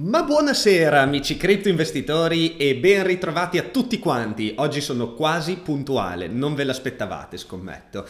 Ma buonasera amici investitori e ben ritrovati a tutti quanti. Oggi sono quasi puntuale, non ve l'aspettavate scommetto.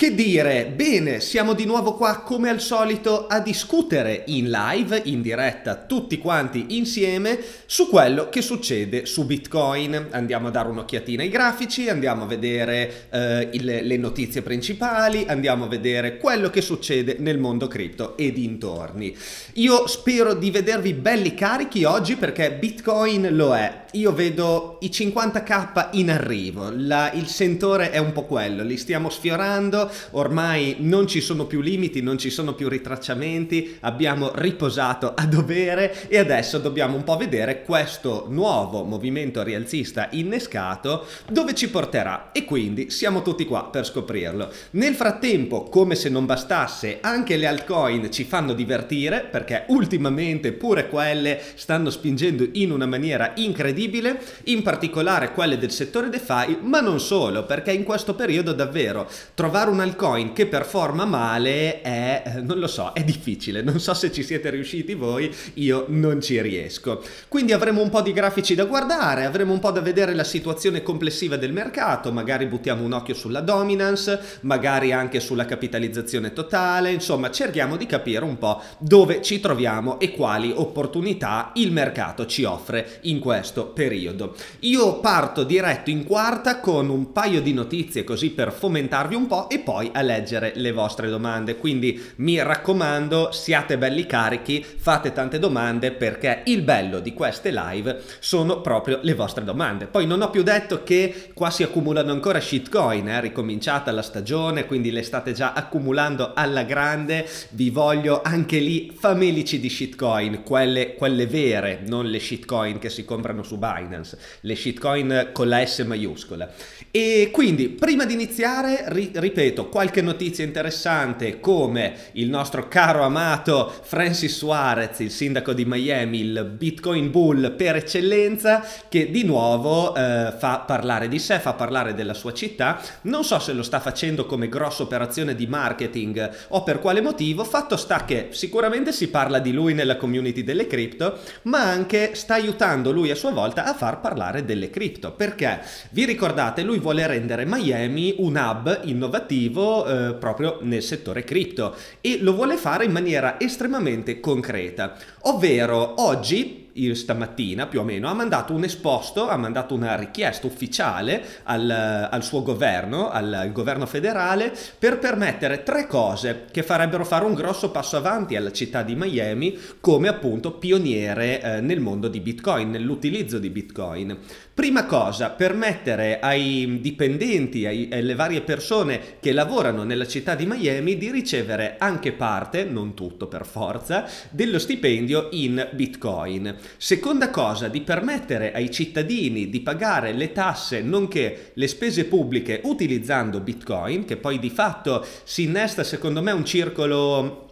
Che dire? Bene, siamo di nuovo qua come al solito a discutere in live, in diretta, tutti quanti insieme su quello che succede su Bitcoin. Andiamo a dare un'occhiatina ai grafici, andiamo a vedere eh, il, le notizie principali, andiamo a vedere quello che succede nel mondo cripto e dintorni. Io spero di vedervi belli carichi oggi perché Bitcoin lo è. Io vedo i 50k in arrivo, La, il sentore è un po' quello, li stiamo sfiorando ormai non ci sono più limiti, non ci sono più ritracciamenti, abbiamo riposato a dovere e adesso dobbiamo un po' vedere questo nuovo movimento rialzista innescato dove ci porterà e quindi siamo tutti qua per scoprirlo. Nel frattempo, come se non bastasse, anche le altcoin ci fanno divertire perché ultimamente pure quelle stanno spingendo in una maniera incredibile, in particolare quelle del settore DeFi, ma non solo, perché in questo periodo davvero trovare un una coin che performa male è, eh, non lo so, è difficile, non so se ci siete riusciti voi, io non ci riesco. Quindi avremo un po' di grafici da guardare, avremo un po' da vedere la situazione complessiva del mercato, magari buttiamo un occhio sulla dominance, magari anche sulla capitalizzazione totale, insomma cerchiamo di capire un po' dove ci troviamo e quali opportunità il mercato ci offre in questo periodo. Io parto diretto in quarta con un paio di notizie così per fomentarvi un po' e poi a leggere le vostre domande. Quindi mi raccomando, siate belli carichi, fate tante domande perché il bello di queste live sono proprio le vostre domande. Poi non ho più detto che qua si accumulano ancora shitcoin, è eh? ricominciata la stagione, quindi le state già accumulando alla grande. Vi voglio anche lì famelici di shitcoin, quelle, quelle vere, non le shitcoin che si comprano su Binance, le shitcoin con la S maiuscola. E quindi prima di iniziare, ri ripeto, detto qualche notizia interessante come il nostro caro amato Francis Suarez, il sindaco di Miami, il Bitcoin Bull per eccellenza, che di nuovo eh, fa parlare di sé, fa parlare della sua città. Non so se lo sta facendo come grossa operazione di marketing o per quale motivo, fatto sta che sicuramente si parla di lui nella community delle cripto, ma anche sta aiutando lui a sua volta a far parlare delle cripto. Perché vi ricordate, lui vuole rendere Miami un hub innovativo attivo eh, proprio nel settore cripto e lo vuole fare in maniera estremamente concreta. Ovvero, oggi stamattina più o meno, ha mandato un esposto, ha mandato una richiesta ufficiale al, al suo governo, al, al, governo federale, per permettere tre cose che farebbero fare un grosso passo avanti alla città di Miami come appunto pioniere eh, nel mondo di Bitcoin, nell'utilizzo di Bitcoin. Prima cosa, permettere ai dipendenti, ai, alle varie persone che lavorano nella città di Miami di ricevere anche parte, non tutto per forza, dello stipendio stipendio in bitcoin. Seconda cosa, di permettere ai cittadini di pagare le tasse nonché le spese pubbliche utilizzando bitcoin, che poi di fatto si innesta secondo me un circolo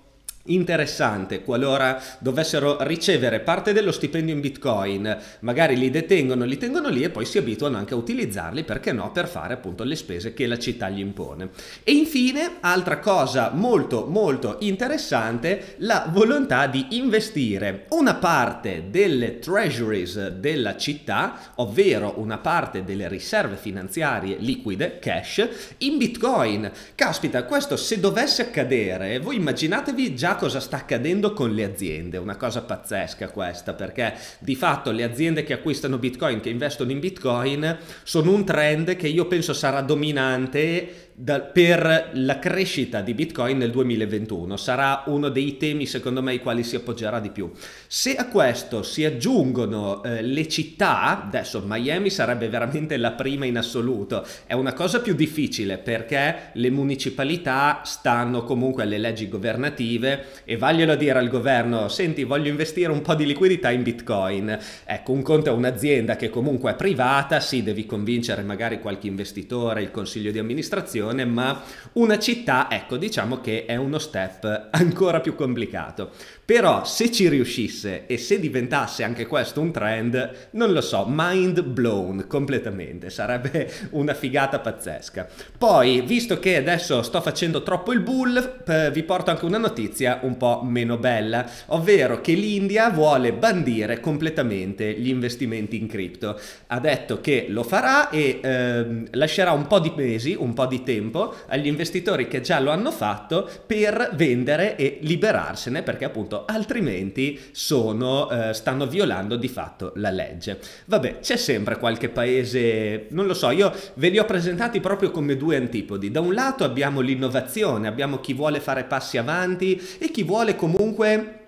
interessante qualora dovessero ricevere parte dello stipendio in bitcoin, magari li detengono, li tengono lì e poi si abituano anche a utilizzarli, perché no, per fare appunto le spese che la città gli impone. E infine, altra cosa molto molto interessante, la volontà di investire una parte delle treasuries della città, ovvero una parte delle riserve finanziarie liquide, cash, in bitcoin. Caspita, questo se dovesse accadere, voi immaginatevi già cosa sta accadendo con le aziende, una cosa pazzesca questa, perché di fatto le aziende che acquistano Bitcoin, che investono in Bitcoin, sono un trend che io penso sarà dominante da, per la crescita di Bitcoin nel 2021. Sarà uno dei temi secondo me i quali si appoggerà di più. Se a questo si aggiungono eh, le città, adesso Miami sarebbe veramente la prima in assoluto, è una cosa più difficile perché le municipalità stanno comunque alle leggi governative e vaglielo a dire al governo, senti voglio investire un po' di liquidità in Bitcoin. Ecco, un conto è un'azienda che comunque è privata, sì, devi convincere magari qualche investitore, il consiglio di amministrazione, situazione, ma una città, ecco, diciamo che è uno step ancora più complicato. Però se ci riuscisse e se diventasse anche questo un trend, non lo so, mind blown completamente, sarebbe una figata pazzesca. Poi, visto che adesso sto facendo troppo il bull, eh, vi porto anche una notizia un po' meno bella, ovvero che l'India vuole bandire completamente gli investimenti in cripto. Ha detto che lo farà e ehm, lascerà un po' di mesi, un po' di tempo tempo agli investitori che già lo hanno fatto per vendere e liberarsene perché appunto altrimenti sono, eh, stanno violando di fatto la legge. Vabbè, c'è sempre qualche paese, non lo so, io ve li ho presentati proprio come due antipodi. Da un lato abbiamo l'innovazione, abbiamo chi vuole fare passi avanti e chi vuole comunque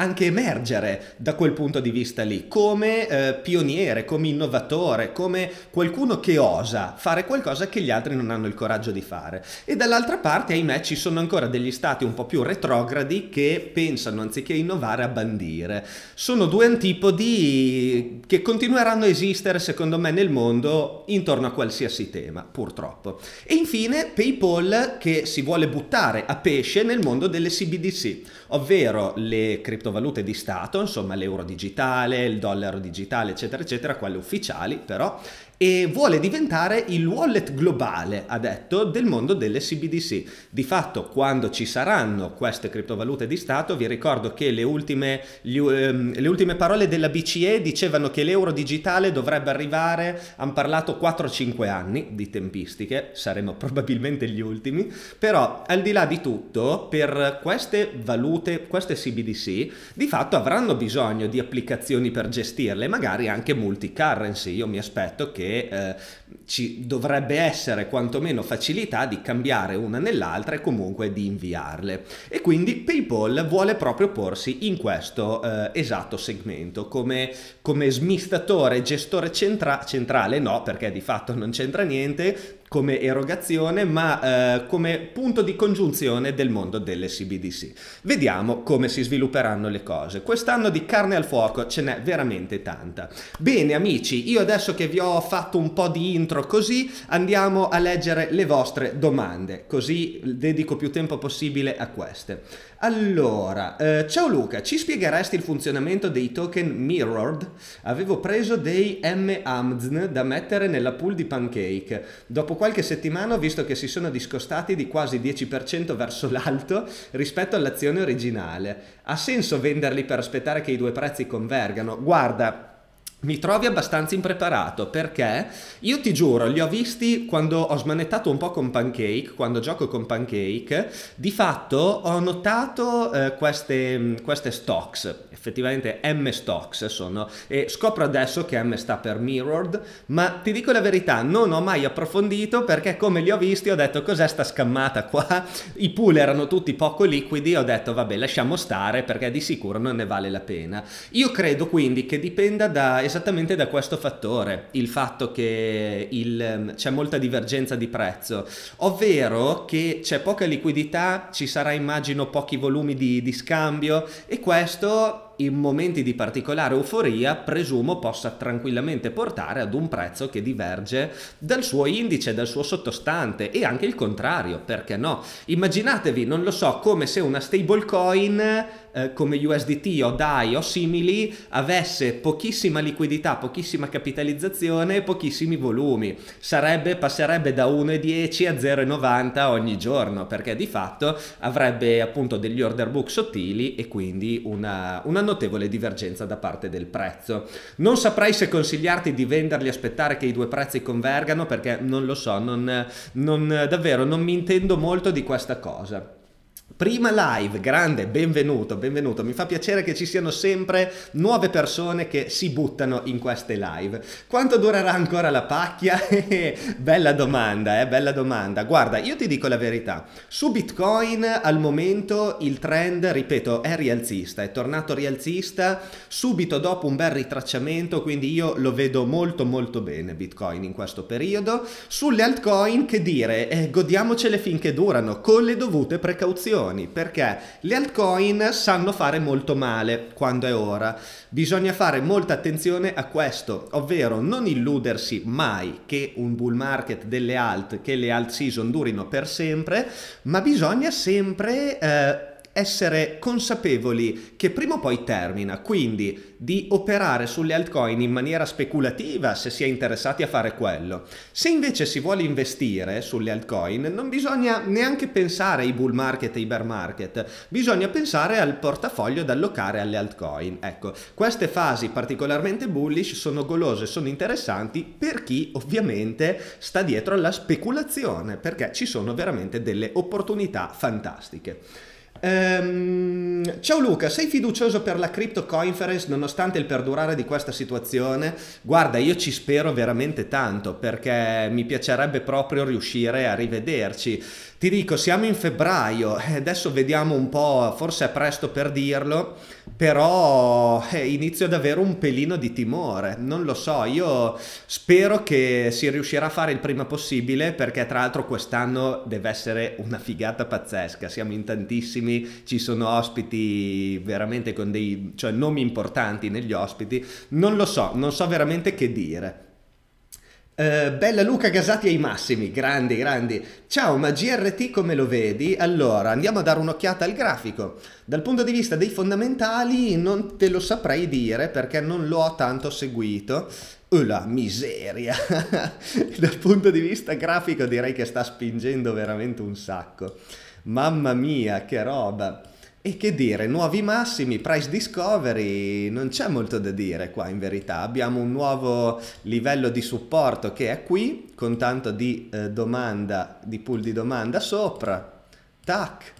anche emergere da quel punto di vista lì, come eh, pioniere, come innovatore, come qualcuno che osa fare qualcosa che gli altri non hanno il coraggio di fare. E dall'altra parte, ahimè, ci sono ancora degli stati un po' più retrogradi che pensano anziché innovare a bandire. Sono due antipodi che continueranno a esistere, secondo me, nel mondo intorno a qualsiasi tema, purtroppo. E infine PayPal che si vuole buttare a pesce nel mondo delle CBDC, ovvero le criptovalute criptovalute di Stato, insomma l'euro digitale, il dollaro digitale, eccetera, eccetera, quelle ufficiali, però e vuole diventare il wallet globale, ha detto, del mondo delle CBDC. Di fatto, quando ci saranno queste criptovalute di Stato, vi ricordo che le ultime, gli, um, le ultime parole della BCE dicevano che l'euro digitale dovrebbe arrivare, hanno parlato 4-5 anni di tempistiche, saremo probabilmente gli ultimi, però al di là di tutto, per queste valute, queste CBDC, di fatto avranno bisogno di applicazioni per gestirle, magari anche multi-currency. Io mi aspetto che eh, ci dovrebbe essere quantomeno facilità di cambiare una nell'altra e comunque di inviarle. E quindi PayPal vuole proprio porsi in questo eh, esatto segmento come, come smistatore, gestore centra- centrale, no perché di fatto non c'entra niente, come erogazione, ma eh, come punto di congiunzione del mondo delle CBDC. Vediamo come si svilupperanno le cose. Quest'anno di carne al fuoco ce n'è veramente tanta. Bene amici, io adesso che vi ho fatto un po' di intro così, andiamo a leggere le vostre domande, così eh, dedico più tempo possibile a queste. Allora, eh, ciao Luca, ci spiegheresti il funzionamento dei token mirrored? Avevo preso dei MAMZN da mettere nella pool di pancake. Dopo qualche settimana ho visto che si sono discostati di quasi 10% verso l'alto rispetto all'azione originale. Ha senso venderli per aspettare che i due prezzi convergano? Guarda, mi trovi abbastanza impreparato perché io ti giuro, li ho visti quando ho smanettato un po' con Pancake, quando gioco con Pancake, di fatto ho notato eh, queste, mm, queste stocks, effettivamente M stocks sono, e scopro adesso che M sta per Mirrored, ma ti dico la verità, non ho mai approfondito perché come li ho visti ho detto cos'è sta scammata qua, i pool erano tutti poco liquidi, ho detto vabbè lasciamo stare perché di sicuro non ne vale la pena. Io credo quindi che dipenda da esattamente da questo fattore, il fatto che il, ehm, c'è molta divergenza di prezzo, ovvero che c'è poca liquidità, ci sarà immagino pochi volumi di, di scambio e questo in momenti di particolare euforia presumo possa tranquillamente portare ad un prezzo che diverge dal suo indice, dal suo sottostante e anche il contrario, perché no? Immaginatevi, non lo so, come se una stablecoin eh, come USDT o DAI o simili avesse pochissima liquidità, pochissima capitalizzazione, e pochissimi volumi. Sarebbe, passerebbe da 1,10 a 0,90 ogni giorno, perché di fatto avrebbe appunto degli order book sottili e quindi una, una notevole divergenza da parte del prezzo. Non saprei se consigliarti di venderli aspettare che i due prezzi convergano perché non lo so, non, non, davvero non mi intendo molto di questa cosa. Prima live, grande, benvenuto, benvenuto. Mi fa piacere che ci siano sempre nuove persone che si buttano in queste live. Quanto durerà ancora la pacchia? bella domanda, eh, bella domanda. Guarda, io ti dico la verità. Su Bitcoin al momento il trend, ripeto, è rialzista, è tornato rialzista subito dopo un bel ritracciamento, quindi io lo vedo molto molto bene Bitcoin in questo periodo. Sulle altcoin, che dire, eh, godiamocele finché durano, con le dovute precauzioni posizioni perché le altcoin sanno fare molto male quando è ora. Bisogna fare molta attenzione a questo, ovvero non illudersi mai che un bull market delle alt, che le alt season durino per sempre, ma bisogna sempre eh, essere consapevoli che prima o poi termina, quindi di operare sulle altcoin in maniera speculativa se si è interessati a fare quello. Se invece si vuole investire sulle altcoin non bisogna neanche pensare ai bull market e ai bear market, bisogna pensare al portafoglio da allocare alle altcoin. Ecco, queste fasi particolarmente bullish sono golose, sono interessanti per chi ovviamente sta dietro alla speculazione perché ci sono veramente delle opportunità fantastiche. Um, ciao Luca, sei fiducioso per la Crypto Conference nonostante il perdurare di questa situazione? Guarda, io ci spero veramente tanto perché mi piacerebbe proprio riuscire a rivederci. Ti dico, siamo in febbraio, eh, adesso vediamo un po', forse è presto per dirlo, però eh, inizio ad avere un pelino di timore, non lo so, io spero che si riuscirà a fare il prima possibile perché tra l'altro quest'anno deve essere una figata pazzesca, siamo in tantissimi, ci sono ospiti veramente con dei cioè, nomi importanti negli ospiti, non lo so, non so veramente che dire. Eh, bella Luca Gasati ai massimi, grandi, grandi. Ciao, ma GRT come lo vedi? Allora, andiamo a dare un'occhiata al grafico. Dal punto di vista dei fondamentali non te lo saprei dire perché non l'ho tanto seguito. Oh la miseria! Dal punto di vista grafico direi che sta spingendo veramente un sacco. Mamma mia, che roba! E che dire, nuovi massimi, price discovery, non c'è molto da dire qua in verità, abbiamo un nuovo livello di supporto che è qui, con tanto di eh, domanda, di pool di domanda sopra, tac,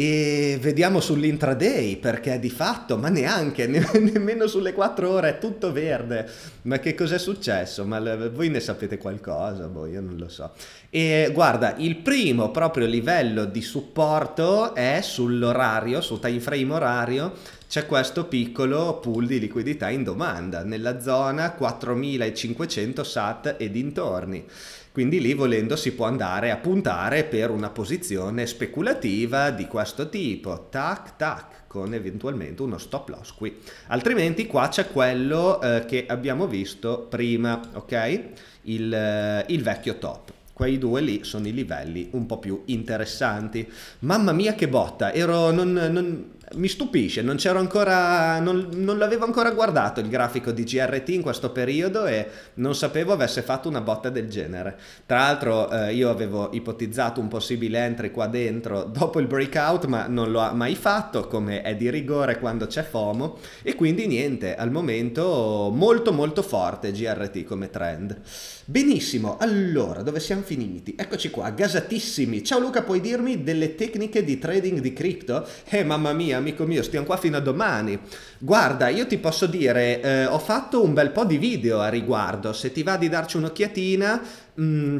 e vediamo sull'intraday perché di fatto, ma neanche, ne- nemmeno sulle 4 ore è tutto verde. Ma che cos'è successo? Ma le- voi ne sapete qualcosa? Boh, io non lo so. E guarda, il primo proprio livello di supporto è sull'orario, sul time frame orario c'è questo piccolo pool di liquidità in domanda nella zona 4500 SAT e dintorni. Quindi lì volendo si può andare a puntare per una posizione speculativa di questo tipo, tac tac, con eventualmente uno stop loss qui. Altrimenti qua c'è quello eh, che abbiamo visto prima, ok? il, eh, il vecchio top quei due lì sono i livelli un po' più interessanti. Mamma mia che botta, ero, non, non, mi stupisce, non, ancora, non, non l'avevo ancora guardato il grafico di GRT in questo periodo e non sapevo avesse fatto una botta del genere. Tra l'altro eh, io avevo ipotizzato un possibile entry qua dentro dopo il breakout, ma non lo ha mai fatto, come è di rigore quando c'è FOMO, e quindi niente, al momento molto molto forte GRT come trend. Benissimo, allora dove siamo finiti? Eccoci qua, gasatissimi. Ciao Luca, puoi dirmi delle tecniche di trading di cripto? Eh mamma mia, amico mio, stiamo qua fino a domani. Guarda, io ti posso dire, eh, ho fatto un bel po' di video a riguardo, se ti va di darci un'occhiatina... Mh, mm,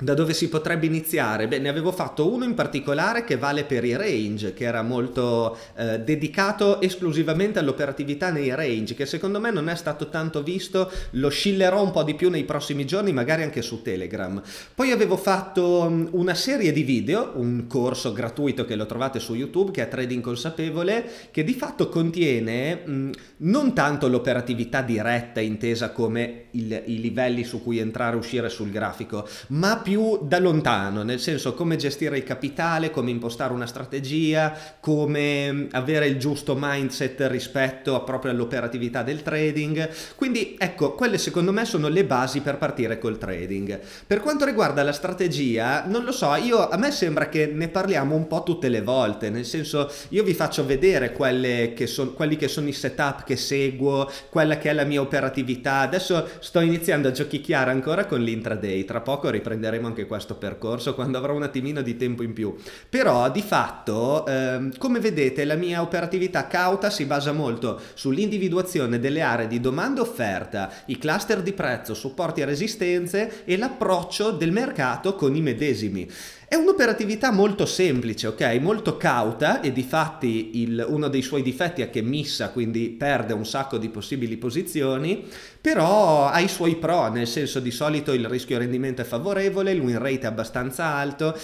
da dove si potrebbe iniziare? Beh, ne avevo fatto uno in particolare che vale per i range, che era molto eh, dedicato esclusivamente all'operatività nei range, che secondo me non è stato tanto visto, lo scillerò un po' di più nei prossimi giorni, magari anche su Telegram. Poi avevo fatto mm, una serie di video, un corso gratuito che lo trovate su YouTube, che è Trading Consapevole, che di fatto contiene mh, mm, non tanto l'operatività diretta intesa come il, i livelli su cui entrare e uscire sul grafico, ma più più da lontano, nel senso come gestire il capitale, come impostare una strategia, come mm, avere il giusto mindset rispetto proprio all'operatività del trading. Quindi ecco, quelle secondo me sono le basi per partire col trading. Per quanto riguarda la strategia, non lo so, io, a me sembra che ne parliamo un po' tutte le volte, nel senso io vi faccio vedere che son, quelli che sono i setup che seguo, quella che è la mia operatività. Adesso sto iniziando a giochicchiare ancora con l'intraday, tra poco riprenderemo faremo anche questo percorso quando avrò un attimino di tempo in più. Però di fatto, eh, come vedete, la mia operatività cauta si basa molto sull'individuazione delle aree di domanda e offerta, i cluster di prezzo, supporti e resistenze e l'approccio del mercato con i medesimi. È un'operatività molto semplice, ok? Molto cauta e di fatti il, uno dei suoi difetti è che missa, quindi perde un sacco di possibili posizioni, però ha i suoi pro, nel senso di solito il rischio rendimento è favorevole, il win rate è abbastanza alto,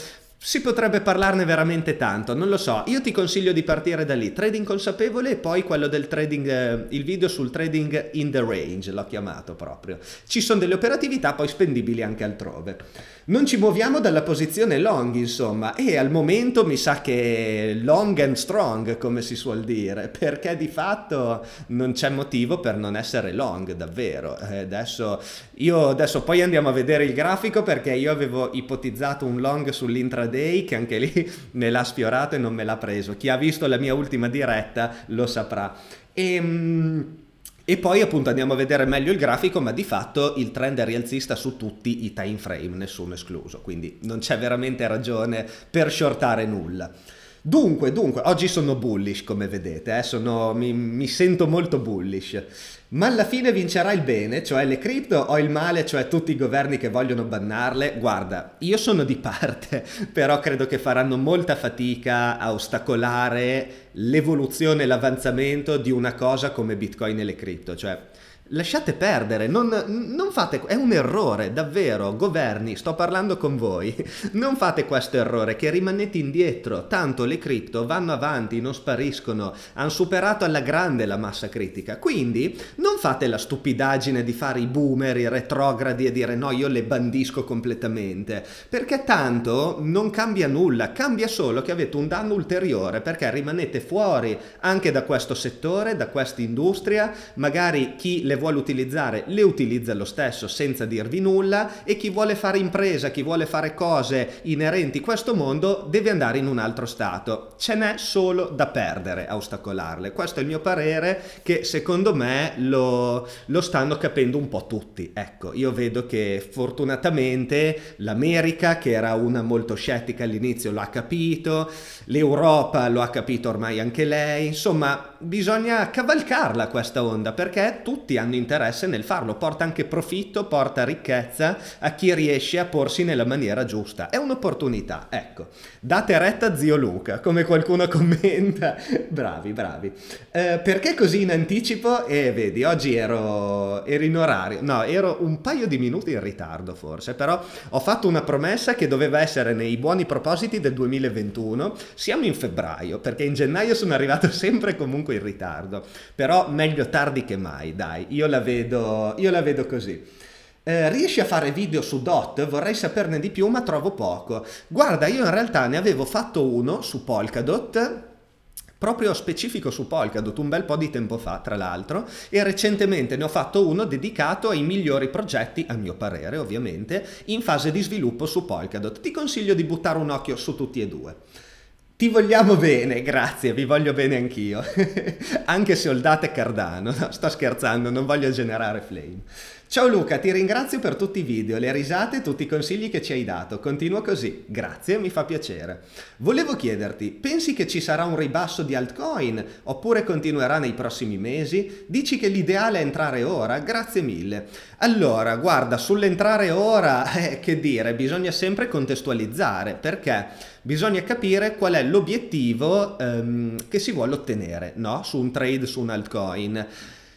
si potrebbe parlarne veramente tanto, non lo so, io ti consiglio di partire da lì, trading consapevole e poi quello del trading, eh, il video sul trading in the range, l'ho chiamato proprio. Ci sono delle operatività poi spendibili anche altrove. Non ci muoviamo dalla posizione long insomma e al momento mi sa che long and strong come si suol dire, perché di fatto non c'è motivo per non essere long davvero. Eh, adesso, io, adesso poi andiamo a vedere il grafico perché io avevo ipotizzato un long sull'intraday Day che anche lì me l'ha sfiorato e non me l'ha preso. Chi ha visto la mia ultima diretta lo saprà. E... Ehm, e poi appunto andiamo a vedere meglio il grafico, ma di fatto il trend è rialzista su tutti i time frame, nessuno escluso, quindi non c'è veramente ragione per shortare nulla. Dunque, dunque, oggi sono bullish come vedete, eh? sono, mi, mi, sento molto bullish, ma alla fine vincerà il bene, cioè le cripto, o il male, cioè tutti i governi che vogliono bannarle. Guarda, io sono di parte, però credo che faranno molta fatica a ostacolare l'evoluzione e l'avanzamento di una cosa come Bitcoin e le cripto, cioè Lasciate perdere, non, non, fate, è un errore, davvero, governi, sto parlando con voi, non fate questo errore, che rimanete indietro, tanto le cripto vanno avanti, non spariscono, hanno superato alla grande la massa critica, quindi non fate la stupidaggine di fare i boomer, i retrogradi e dire no, io le bandisco completamente, perché tanto non cambia nulla, cambia solo che avete un danno ulteriore, perché rimanete fuori anche da questo settore, da questa industria, magari chi le le vuole utilizzare le utilizza lo stesso senza dirvi nulla e chi vuole fare impresa, chi vuole fare cose inerenti a questo mondo deve andare in un altro stato. Ce n'è solo da perdere a ostacolarle. Questo è il mio parere che secondo me lo, lo stanno capendo un po' tutti. Ecco, io vedo che fortunatamente l'America, che era una molto scettica all'inizio, lo ha capito, l'Europa lo ha capito ormai anche lei, insomma bisogna cavalcarla questa onda perché tutti hanno hanno interesse nel farlo, porta anche profitto, porta ricchezza a chi riesce a porsi nella maniera giusta. È un'opportunità, ecco. Date retta zio Luca, come qualcuno commenta. bravi, bravi. Eh, perché così in anticipo? E eh, vedi, oggi ero, ero in orario, no, ero un paio di minuti in ritardo forse, però ho fatto una promessa che doveva essere nei buoni propositi del 2021. Siamo in febbraio, perché in gennaio sono arrivato sempre comunque in ritardo, però meglio tardi che mai, dai io la vedo, io la vedo così. Eh, riesci a fare video su DOT? Vorrei saperne di più ma trovo poco. Guarda, io in realtà ne avevo fatto uno su Polkadot proprio specifico su Polkadot un bel po' di tempo fa tra l'altro e recentemente ne ho fatto uno dedicato ai migliori progetti a mio parere ovviamente in fase di sviluppo su Polkadot ti consiglio di buttare un occhio su tutti e due ti vogliamo bene, grazie, vi voglio bene anch'io. Anche soldate Cardano, no, sto scherzando, non voglio generare flame. Ciao Luca, ti ringrazio per tutti i video, le risate e tutti i consigli che ci hai dato. Continua così, grazie, mi fa piacere. Volevo chiederti, pensi che ci sarà un ribasso di altcoin oppure continuerà nei prossimi mesi? Dici che l'ideale è entrare ora? Grazie mille. Allora, guarda, sull'entrare ora, eh, che dire, bisogna sempre contestualizzare perché bisogna capire qual è l'obiettivo ehm, che si vuole ottenere no? su un trade, su un altcoin.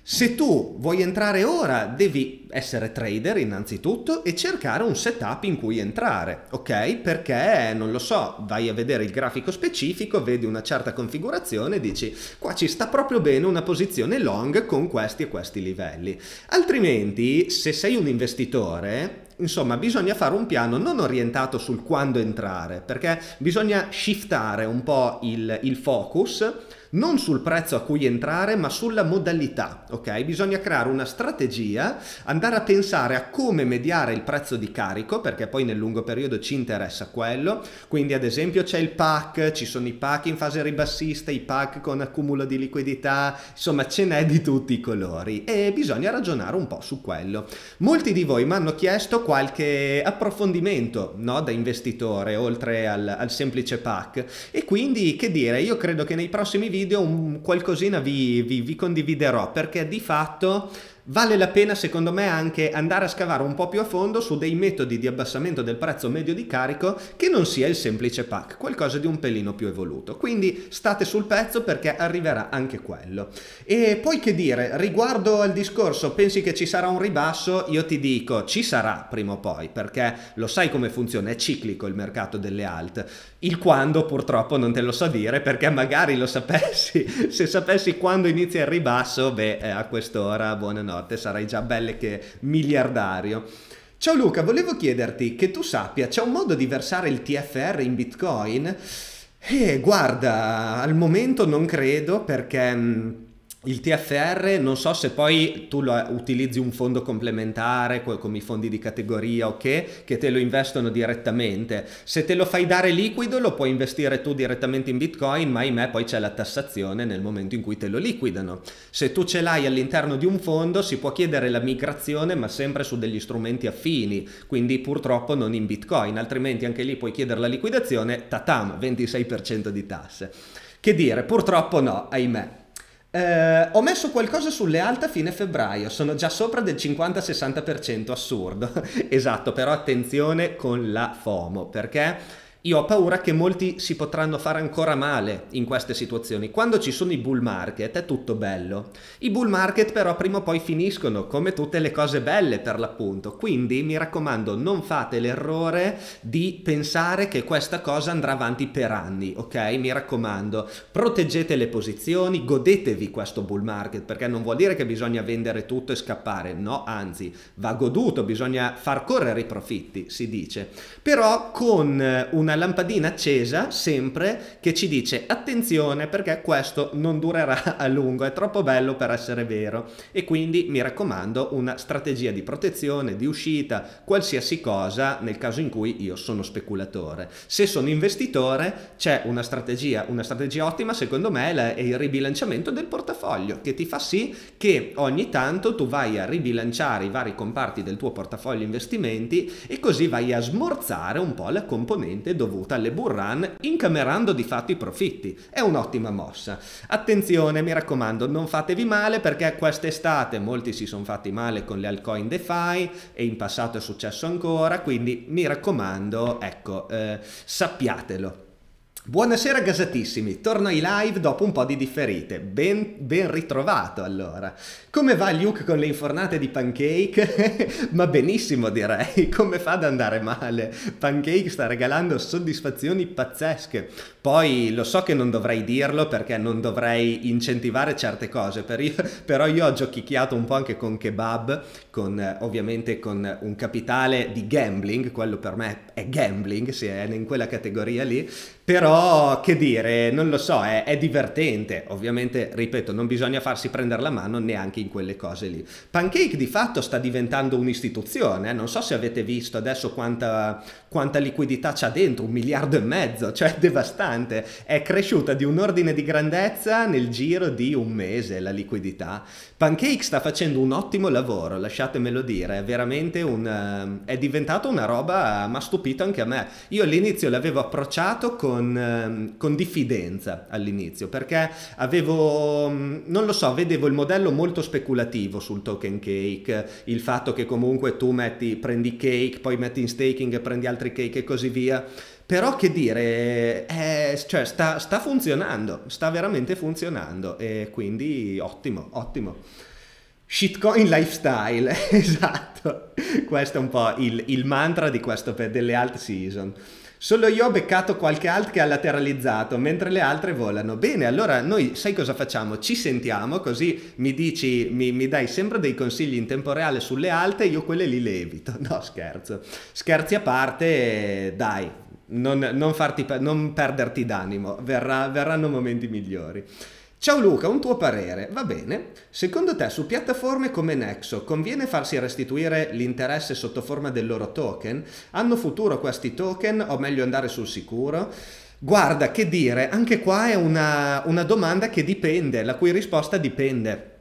Se tu vuoi entrare ora, devi essere trader innanzitutto e cercare un setup in cui entrare, ok? Perché, non lo so, vai a vedere il grafico specifico, vedi una certa configurazione e dici qua ci sta proprio bene una posizione long con questi e questi livelli. Altrimenti, se sei un investitore, insomma bisogna fare un piano non orientato sul quando entrare perché bisogna shiftare un po' il, il focus non sul prezzo a cui entrare, ma sulla modalità, ok? Bisogna creare una strategia, andare a pensare a come mediare il prezzo di carico, perché poi nel lungo periodo ci interessa quello, quindi ad esempio c'è il pack, ci sono i pack in fase ribassista, i pack con accumulo di liquidità, insomma ce n'è di tutti i colori e bisogna ragionare un po' su quello. Molti di voi mi hanno chiesto qualche approfondimento no, da investitore, oltre al, al semplice pack, e quindi che dire, io credo che nei prossimi video video, un qualcosina vi, vi, vi condividerò perché di fatto Vale la pena secondo me anche andare a scavare un po' più a fondo su dei metodi di abbassamento del prezzo medio di carico che non sia il semplice pack, qualcosa di un pelino più evoluto. Quindi state sul pezzo perché arriverà anche quello. E poi che dire, riguardo al discorso, pensi che ci sarà un ribasso? Io ti dico, ci sarà prima o poi, perché lo sai come funziona, è ciclico il mercato delle alt. Il quando purtroppo non te lo so dire perché magari lo sapessi, se sapessi quando inizia il ribasso, beh, eh, a quest'ora, buonanotte, sarai già belle che miliardario. Ciao Luca, volevo chiederti che tu sappia, c'è un modo di versare il TFR in Bitcoin? Eh, guarda, al momento non credo perché... Mm, il TFR non so se poi tu lo, utilizzi un fondo complementare come i fondi di categoria o okay, che, che te lo investono direttamente. Se te lo fai dare liquido lo puoi investire tu direttamente in Bitcoin, ma ahimè poi c'è la tassazione nel momento in cui te lo liquidano. Se tu ce l'hai all'interno di un fondo si può chiedere la migrazione ma sempre su degli strumenti affini, quindi purtroppo non in Bitcoin, altrimenti anche lì puoi chiedere la liquidazione, tatam, 26% di tasse. Che dire, purtroppo no, ahimè. Eh, ho messo qualcosa sulle alte a fine febbraio, sono già sopra del 50-60%, assurdo. esatto, però attenzione con la FOMO, perché io ho paura che molti si potranno fare ancora male in queste situazioni. Quando ci sono i bull market è tutto bello. I bull market però prima o poi finiscono, come tutte le cose belle per l'appunto. Quindi mi raccomando, non fate l'errore di pensare che questa cosa andrà avanti per anni, ok? Mi raccomando, proteggete le posizioni, godetevi questo bull market, perché non vuol dire che bisogna vendere tutto e scappare, no, anzi, va goduto, bisogna far correre i profitti, si dice. Però con eh, una lampadina accesa sempre che ci dice attenzione perché questo non durerà a lungo, è troppo bello per essere vero e quindi mi raccomando una strategia di protezione, di uscita, qualsiasi cosa nel caso in cui io sono speculatore. Se sono investitore c'è una strategia, una strategia ottima secondo me è il ribilanciamento del portafoglio che ti fa sì che ogni tanto tu vai a ribilanciare i vari comparti del tuo portafoglio investimenti e così vai a smorzare un po' la componente dove dovuta alle run, incamerando di fatto i profitti. È un'ottima mossa. Attenzione, mi raccomando, non fatevi male perché quest'estate molti si sono fatti male con le altcoin DeFi e in passato è successo ancora, quindi mi raccomando, ecco, eh, sappiatelo. Buonasera gasatissimi, torno ai live dopo un po' di differite, ben, ben ritrovato allora. Come va Luke con le infornate di Pancake? Ma benissimo direi, come fa ad andare male? Pancake sta regalando soddisfazioni pazzesche. Poi lo so che non dovrei dirlo perché non dovrei incentivare certe cose, per io, però io ho giochicchiato un po' anche con kebab, con, ovviamente con un capitale di gambling, quello per me è gambling, se è in quella categoria lì, però che dire, non lo so, è, è divertente. Ovviamente, ripeto, non bisogna farsi prendere la mano neanche in quelle cose lì. Pancake di fatto sta diventando un'istituzione, eh. non so se avete visto adesso quanta, quanta liquidità c'ha dentro, un miliardo e mezzo, cioè è devastante. È cresciuta di un ordine di grandezza nel giro di un mese la liquidità. Pancake sta facendo un ottimo lavoro, lasciatemelo dire, è veramente un... Ehm, è diventata una roba, Ma stupito anche a me. Io all'inizio l'avevo approcciato con Ehm, con diffidenza all'inizio perché avevo, mm, non lo so, vedevo il modello molto speculativo sul token cake, il fatto che comunque tu metti, prendi cake, poi metti in staking, e prendi altri cake e così via. Però che dire, è, cioè sta, sta funzionando, sta veramente funzionando e quindi ottimo, ottimo. Shitcoin lifestyle, esatto. Questo è un po' il, il mantra di questo, delle alt season. Solo io ho beccato qualche alt che ha lateralizzato, mentre le altre volano. Bene, allora noi sai cosa facciamo? Ci sentiamo, così mi dici, mi, mi dai sempre dei consigli in tempo reale sulle alte, io quelle li levito. No, scherzo. Scherzi a parte, dai, non, non, farti, non perderti d'animo, Verrà, verranno momenti migliori. Ciao Luca, un tuo parere. Va bene? Secondo te su piattaforme come Nexo conviene farsi restituire l'interesse sotto forma del loro token? Hanno futuro questi token o meglio andare sul sicuro? Guarda, che dire, anche qua è una, una domanda che dipende, la cui risposta dipende.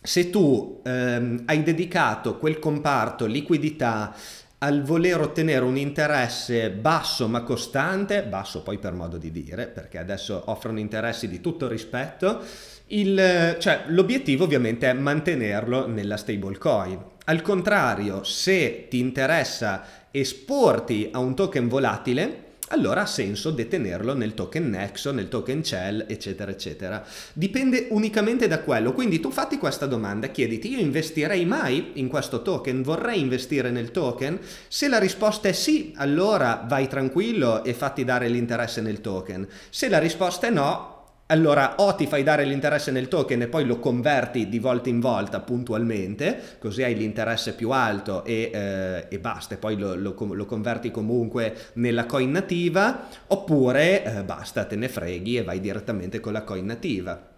Se tu ehm, hai dedicato quel comparto liquidità al voler ottenere un interesse basso ma costante, basso poi per modo di dire, perché adesso offrono interessi di tutto rispetto, il, cioè, l'obiettivo ovviamente è mantenerlo nella stablecoin. Al contrario, se ti interessa esporti a un token volatile, allora ha senso detenerlo nel token Nexo, nel token Shell, eccetera, eccetera. Dipende unicamente da quello. Quindi tu fatti questa domanda, chiediti, io investirei mai in questo token? Vorrei investire nel token? Se la risposta è sì, allora vai tranquillo e fatti dare l'interesse nel token. Se la risposta è no, allora, o ti fai dare l'interesse nel token e poi lo converti di volta in volta puntualmente, così hai l'interesse più alto e, eh, e basta, e poi lo, lo, lo, converti comunque nella coin nativa, oppure eh, basta, te ne freghi e vai direttamente con la coin nativa.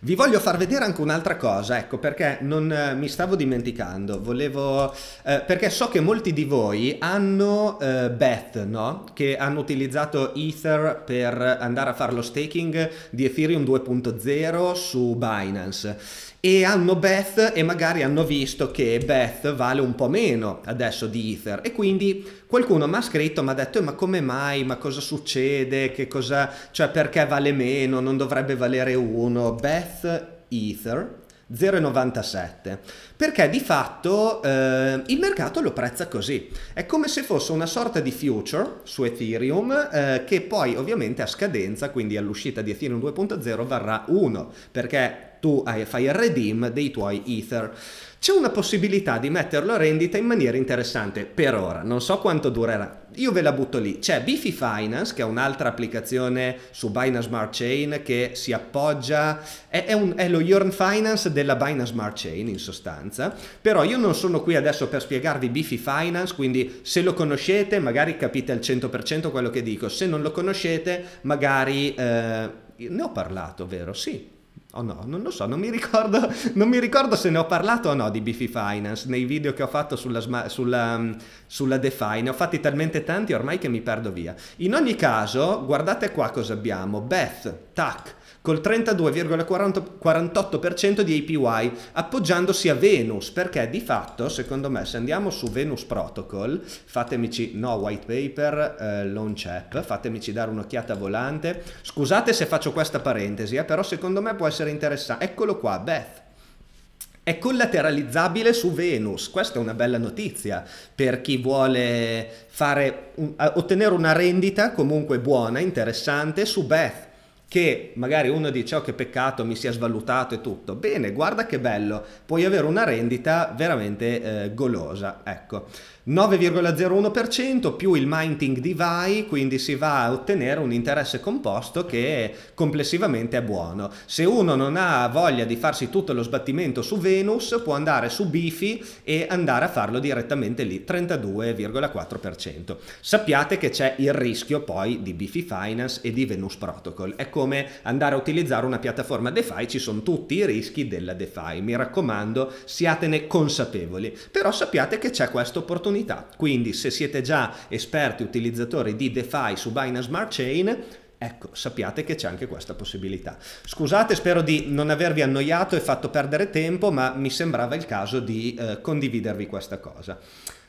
Vi voglio far vedere anche un'altra cosa, ecco perché non eh, mi stavo dimenticando, volevo, eh, perché so che molti di voi hanno eh, Beth, no? che hanno utilizzato Ether per andare a fare lo staking di Ethereum 2.0 su Binance e hanno Beth e magari hanno visto che Beth vale un po' meno adesso di Ether e quindi qualcuno mi ha scritto mi ha detto eh, ma come mai ma cosa succede che cosa cioè perché vale meno non dovrebbe valere uno Beth Ether 0,97 perché di fatto eh, il mercato lo prezza così è come se fosse una sorta di future su Ethereum eh, che poi ovviamente a scadenza quindi all'uscita di Ethereum 2.0 varrà 1 perché tu fai il redeem dei tuoi Ether. C'è una possibilità di metterlo a rendita in maniera interessante per ora, non so quanto durerà. Io ve la butto lì. C'è Bifi Finance, che è un'altra applicazione su Binance Smart Chain che si appoggia, è, è, un, è lo Yearn Finance della Binance Smart Chain in sostanza. Però io non sono qui adesso per spiegarvi Bifi Finance, quindi se lo conoscete magari capite al 100% quello che dico, se non lo conoscete magari... Eh, ne ho parlato, vero? Sì, Oh no, non lo so, non mi, ricordo, non mi ricordo, se ne ho parlato o no di Bifi Finance nei video che ho fatto sulla, sulla, mm, sulla DeFi, ne ho fatti talmente tanti ormai che mi perdo via. In ogni caso, guardate qua cosa abbiamo, Beth, Tac, col 32,48% di APY appoggiandosi a Venus perché di fatto secondo me se andiamo su Venus Protocol fatemici no white paper eh, launch app fatemici dare un'occhiata volante scusate se faccio questa parentesi eh, però secondo me può essere interessante eccolo qua Beth è collateralizzabile su Venus. Questa è una bella notizia per chi vuole un, ottenere una rendita comunque buona, interessante su Beth che magari uno dice oh che peccato mi sia svalutato e tutto bene guarda che bello puoi avere una rendita veramente eh, golosa ecco 9,01% più il minting di VAI, quindi si va a ottenere un interesse composto che complessivamente è buono. Se uno non ha voglia di farsi tutto lo sbattimento su Venus, può andare su Bifi e andare a farlo direttamente lì, 32,4%. Sappiate che c'è il rischio poi di Bifi Finance e di Venus Protocol. È come andare a utilizzare una piattaforma DeFi, ci sono tutti i rischi della DeFi. Mi raccomando, siatene consapevoli, però sappiate che c'è questa opportunità opportunità. Quindi se siete già esperti utilizzatori di DeFi su Binance Smart Chain, Ecco, sappiate che c'è anche questa possibilità. Scusate, spero di non avervi annoiato e fatto perdere tempo, ma mi sembrava il caso di eh, condividervi questa cosa.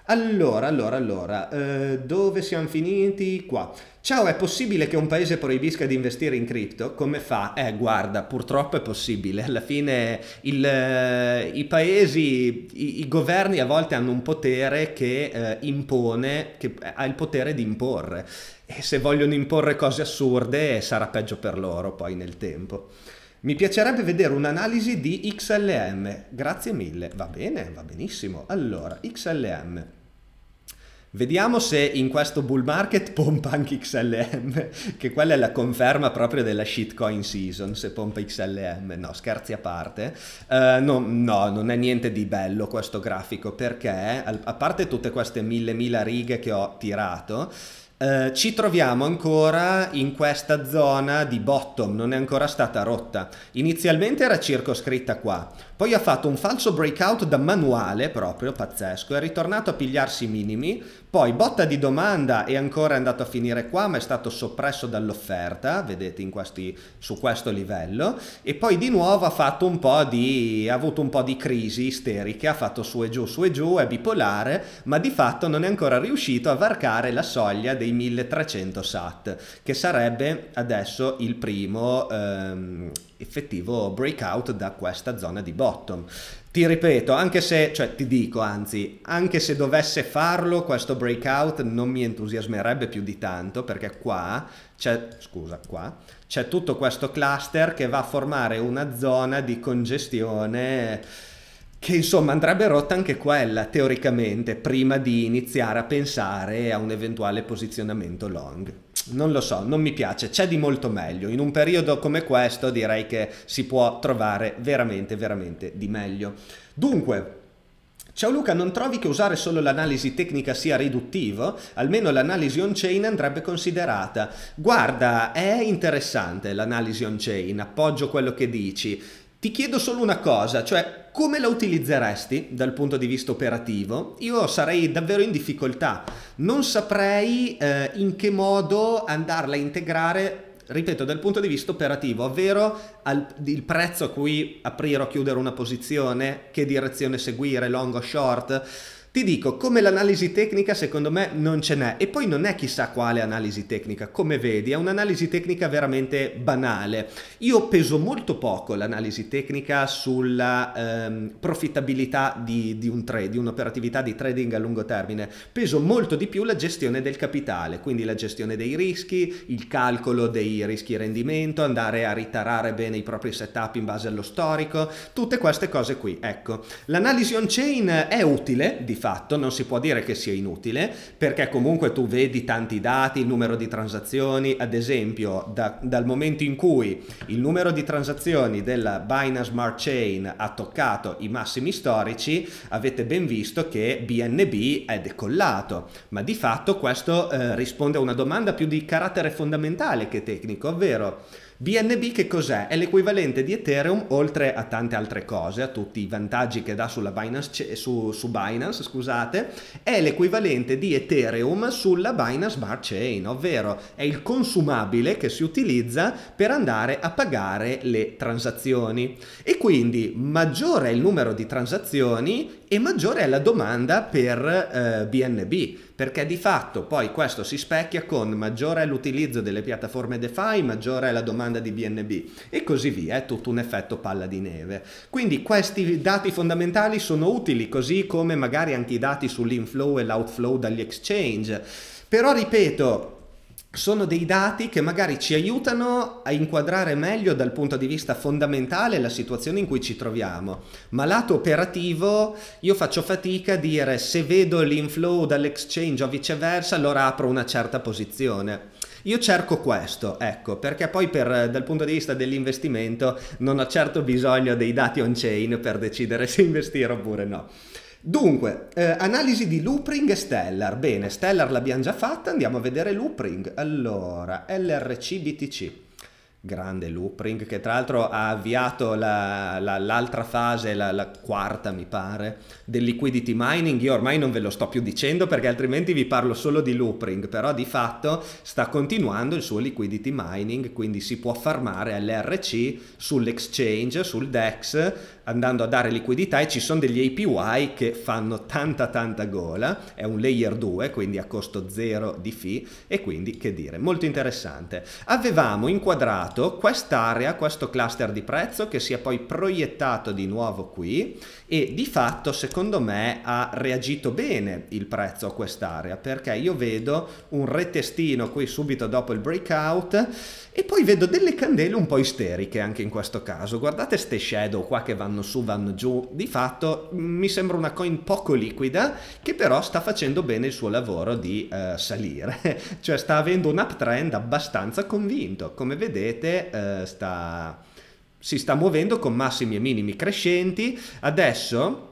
Allora, allora, allora, eh, dove siamo finiti? Qua. Ciao, è possibile che un paese proibisca di investire in cripto? Come fa? Eh, guarda, purtroppo è possibile. Alla fine il, eh, i paesi, i, i, governi a volte hanno un potere che eh, impone, che eh, ha il potere di imporre. E se vogliono imporre cose assurde sarà peggio per loro poi nel tempo. Mi piacerebbe vedere un'analisi di XLM. Grazie mille. Va bene, va benissimo. Allora, XLM. Vediamo se in questo bull market pompa anche XLM, che quella è la conferma proprio della shitcoin season, se pompa XLM. No, scherzi a parte. Uh, eh, no, no, non è niente di bello questo grafico, perché a parte tutte queste mille mila righe che ho tirato, eh, ci troviamo ancora in questa zona di bottom, non è ancora stata rotta. Inizialmente era circoscritta qua, poi ha fatto un falso breakout da manuale proprio, pazzesco, è ritornato a pigliarsi i minimi, poi botta di domanda è ancora andato a finire qua ma è stato soppresso dall'offerta, vedete questi, su questo livello, e poi di nuovo ha, fatto un po di, ha avuto un po' di crisi isteriche, ha fatto su e giù, su e giù, è bipolare, ma di fatto non è ancora riuscito a varcare la soglia dei i 1300 SAT, che sarebbe adesso il primo ehm, effettivo breakout da questa zona di bottom. Ti ripeto, anche se, cioè ti dico anzi, anche se dovesse farlo questo breakout non mi entusiasmerebbe più di tanto perché qua c'è, scusa, qua c'è tutto questo cluster che va a formare una zona di congestione che insomma andrebbe rotta anche quella, teoricamente, prima di iniziare a pensare a un eventuale posizionamento long. Non lo so, non mi piace, c'è di molto meglio. In un periodo come questo direi che si può trovare veramente, veramente di meglio. Dunque, Ciao Luca, non trovi che usare solo l'analisi tecnica sia riduttivo? Almeno l'analisi on-chain andrebbe considerata. Guarda, è interessante l'analisi on-chain, appoggio quello che dici. Ti chiedo solo una cosa, cioè come la utilizzeresti dal punto di vista operativo? Io sarei davvero in difficoltà, non saprei eh, in che modo andarla a integrare ripeto, dal punto di vista operativo, ovvero al, il prezzo a cui aprire o chiudere una posizione, che direzione seguire, long o short. Ti dico, come l'analisi tecnica secondo me non ce n'è e poi non è chissà quale analisi tecnica, come vedi è un'analisi tecnica veramente banale. Io peso molto poco l'analisi tecnica sulla ehm, profittabilità di, di, un trade, di un'operatività di trading a lungo termine, peso molto di più la gestione del capitale, quindi la gestione dei rischi, il calcolo dei rischi rendimento, andare a ritarare bene i propri setup in base allo storico, tutte queste cose qui. Ecco, l'analisi on-chain è utile di fatto fatto, non si può dire che sia inutile, perché comunque tu vedi tanti dati, il numero di transazioni, ad esempio da, dal momento in cui il numero di transazioni della Binance Smart Chain ha toccato i massimi storici, avete ben visto che BNB è decollato, ma di fatto questo eh, risponde a una domanda più di carattere fondamentale che tecnico, ovvero BNB che cos'è? È l'equivalente di Ethereum oltre a tante altre cose, a tutti i vantaggi che dà sulla Binance, su, su Binance scusate, è l'equivalente di Ethereum sulla Binance Smart Chain, ovvero è il consumabile che si utilizza per andare a pagare le transazioni. E quindi maggiore è il numero di transazioni e maggiore è la domanda per eh, BNB, perché di fatto poi questo si specchia con maggiore è l'utilizzo delle piattaforme DeFi, maggiore è la domanda di BNB e così via, è tutto un effetto palla di neve. Quindi questi dati fondamentali sono utili, così come magari anche i dati sull'inflow e l'outflow dagli exchange. Però ripeto, sono dei dati che magari ci aiutano a inquadrare meglio dal punto di vista fondamentale la situazione in cui ci troviamo, ma lato operativo io faccio fatica a dire se vedo l'inflow dall'exchange o viceversa allora apro una certa posizione. Io cerco questo, ecco, perché poi per, dal punto di vista dell'investimento non ho certo bisogno dei dati on-chain per decidere se investire oppure no. Dunque, eh, analisi di loopring e stellar. Bene, stellar l'abbiamo già fatta, andiamo a vedere loopring. Allora, LRCBTC, grande loopring, che tra l'altro ha avviato l'altra la, la, fase, la, la quarta mi pare, del liquidity mining io ormai non ve lo sto più dicendo perché altrimenti vi parlo solo di loopring, però di fatto sta continuando il suo liquidity mining, quindi si può farmare all'RC sull'exchange, sul DEX, andando a dare liquidità e ci sono degli APY che fanno tanta tanta gola, è un layer 2 quindi a costo zero di fee e quindi che dire, molto interessante. Avevamo inquadrato quest'area, questo cluster di prezzo che si è poi proiettato di nuovo qui e di fatto secondo secondo me ha reagito bene il prezzo a quest'area perché io vedo un retestino qui subito dopo il breakout e poi vedo delle candele un po' isteriche anche in questo caso. Guardate ste shadow qua che vanno su, vanno giù. Di fatto mm, mi sembra una coin poco liquida che però sta facendo bene il suo lavoro di eh, salire, cioè sta avendo un uptrend abbastanza convinto. Come vedete eh, sta si sta muovendo con massimi e minimi crescenti. Adesso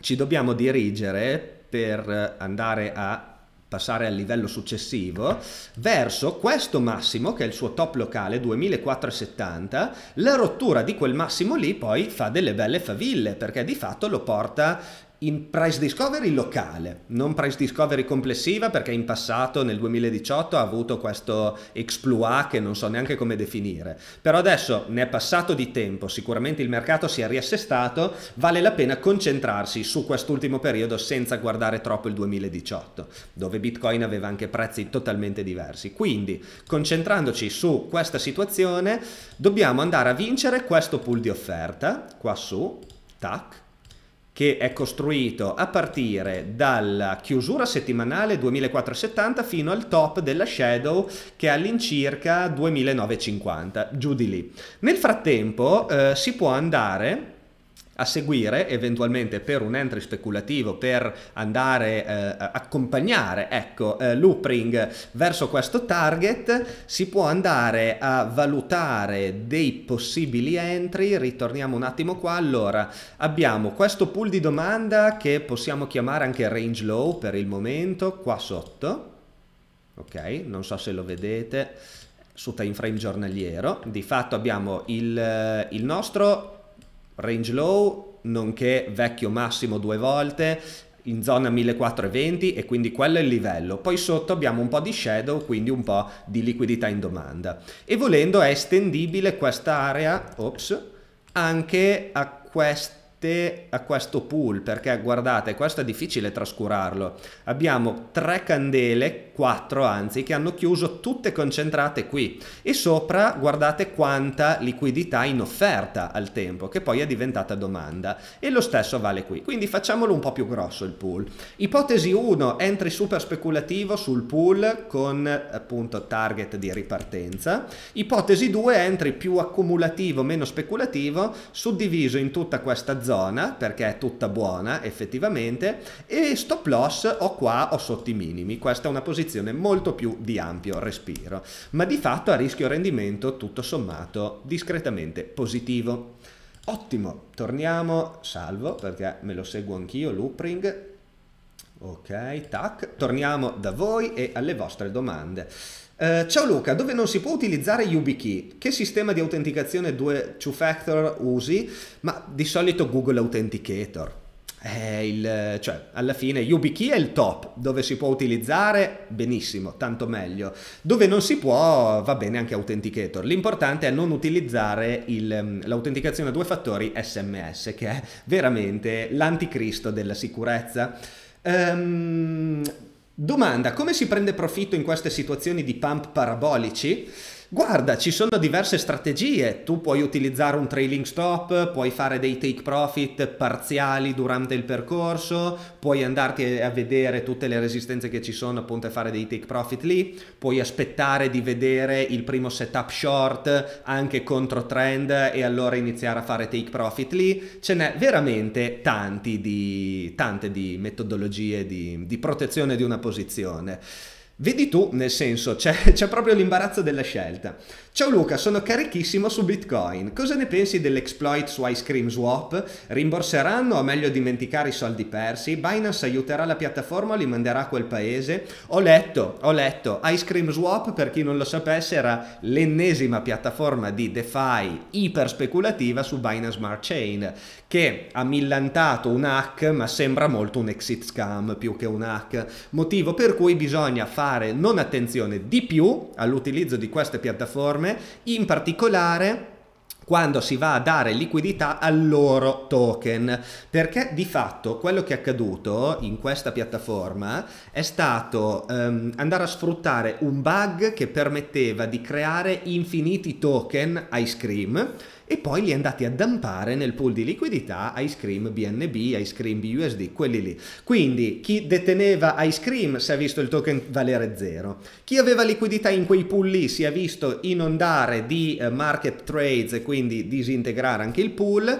ci dobbiamo dirigere per andare a passare al livello successivo verso questo massimo che è il suo top locale 2470 la rottura di quel massimo lì poi fa delle belle faville perché di fatto lo porta in price discovery locale, non price discovery complessiva perché in passato nel 2018 ha avuto questo exploit che non so neanche come definire, però adesso ne è passato di tempo, sicuramente il mercato si è riassestato, vale la pena concentrarsi su quest'ultimo periodo senza guardare troppo il 2018, dove Bitcoin aveva anche prezzi totalmente diversi. Quindi concentrandoci su questa situazione dobbiamo andare a vincere questo pool di offerta, qua su, tac, che è costruito a partire dalla chiusura settimanale 2470 fino al top della Shadow che è all'incirca 2950, giù di lì. Nel frattempo eh, si può andare a seguire eventualmente per un entry speculativo per andare eh, accompagnare ecco eh, looping verso questo target si può andare a valutare dei possibili entry ritorniamo un attimo qua allora abbiamo questo pool di domanda che possiamo chiamare anche range low per il momento qua sotto ok non so se lo vedete su time frame giornaliero di fatto abbiamo il, eh, il nostro range low, nonché vecchio massimo due volte, in zona 1420 e quindi quello è il livello. Poi sotto abbiamo un po' di shadow, quindi un po' di liquidità in domanda. E volendo è estendibile questa area ops, anche a, queste, a questo pool perché guardate questo è difficile trascurarlo abbiamo tre candele quattro anzi, che hanno chiuso tutte concentrate qui e sopra guardate quanta liquidità in offerta al tempo, che poi è diventata domanda e lo stesso vale qui. Quindi facciamolo un po' più grosso il pool. Ipotesi 1, entry super speculativo sul pool con appunto target di ripartenza. Ipotesi 2, entry più accumulativo, meno speculativo, suddiviso in tutta questa zona perché è tutta buona effettivamente e stop loss ho qua, ho sotto i minimi. Questa è una posizione posizione molto più di ampio respiro, ma di fatto a rischio rendimento tutto sommato discretamente positivo. Ottimo, torniamo, salvo perché me lo seguo anch'io, Loopring, ok, tac, torniamo da voi e alle vostre domande. Uh, ciao Luca, dove non si può utilizzare YubiKey? Che sistema di autenticazione 2-factor usi? Ma di solito Google Authenticator il, cioè, alla fine YubiKey è il top, dove si può utilizzare benissimo, tanto meglio. Dove non si può va bene anche Authenticator. L'importante è non utilizzare mm, l'autenticazione a due fattori SMS, che è veramente l'anticristo della sicurezza. Ehm, domanda, come si prende profitto in queste situazioni di pump parabolici? guarda, ci sono diverse strategie, tu puoi utilizzare un trailing stop, puoi fare dei take profit parziali durante il percorso, puoi andarti a vedere tutte le resistenze che ci sono appunto e fare dei take profit lì, puoi aspettare di vedere il primo setup short anche contro trend e allora iniziare a fare take profit lì, ce n'è veramente tanti di, tante di metodologie di, di protezione di una posizione. Vedi tu, nel senso, c'è, proprio l'imbarazzo della scelta. Ciao Luca, sono carichissimo su Bitcoin. Cosa ne pensi dell'exploit su Ice Cream Swap? Rimborseranno o meglio dimenticare i soldi persi? Binance aiuterà la piattaforma o li manderà a quel paese? Ho letto, ho letto. Ice Cream Swap, per chi non lo sapesse, era l'ennesima piattaforma di DeFi iper speculativa su Binance Smart Chain, che ha millantato un hack, ma sembra molto un exit scam più che un hack. Motivo per cui bisogna fare non attenzione di più all'utilizzo di queste piattaforme insieme, in particolare quando si va a dare liquidità al loro token perché di fatto quello che è accaduto in questa piattaforma è stato um, andare a sfruttare un bug che permetteva di creare infiniti token ice cream e poi li andate a dampare nel pool di liquidità Ice Cream BNB, Ice Cream BUSD, quelli lì. Quindi chi deteneva Ice Cream si è visto il token valere zero, chi aveva liquidità in quei pool lì si è visto inondare di eh, market trades e quindi disintegrare anche il pool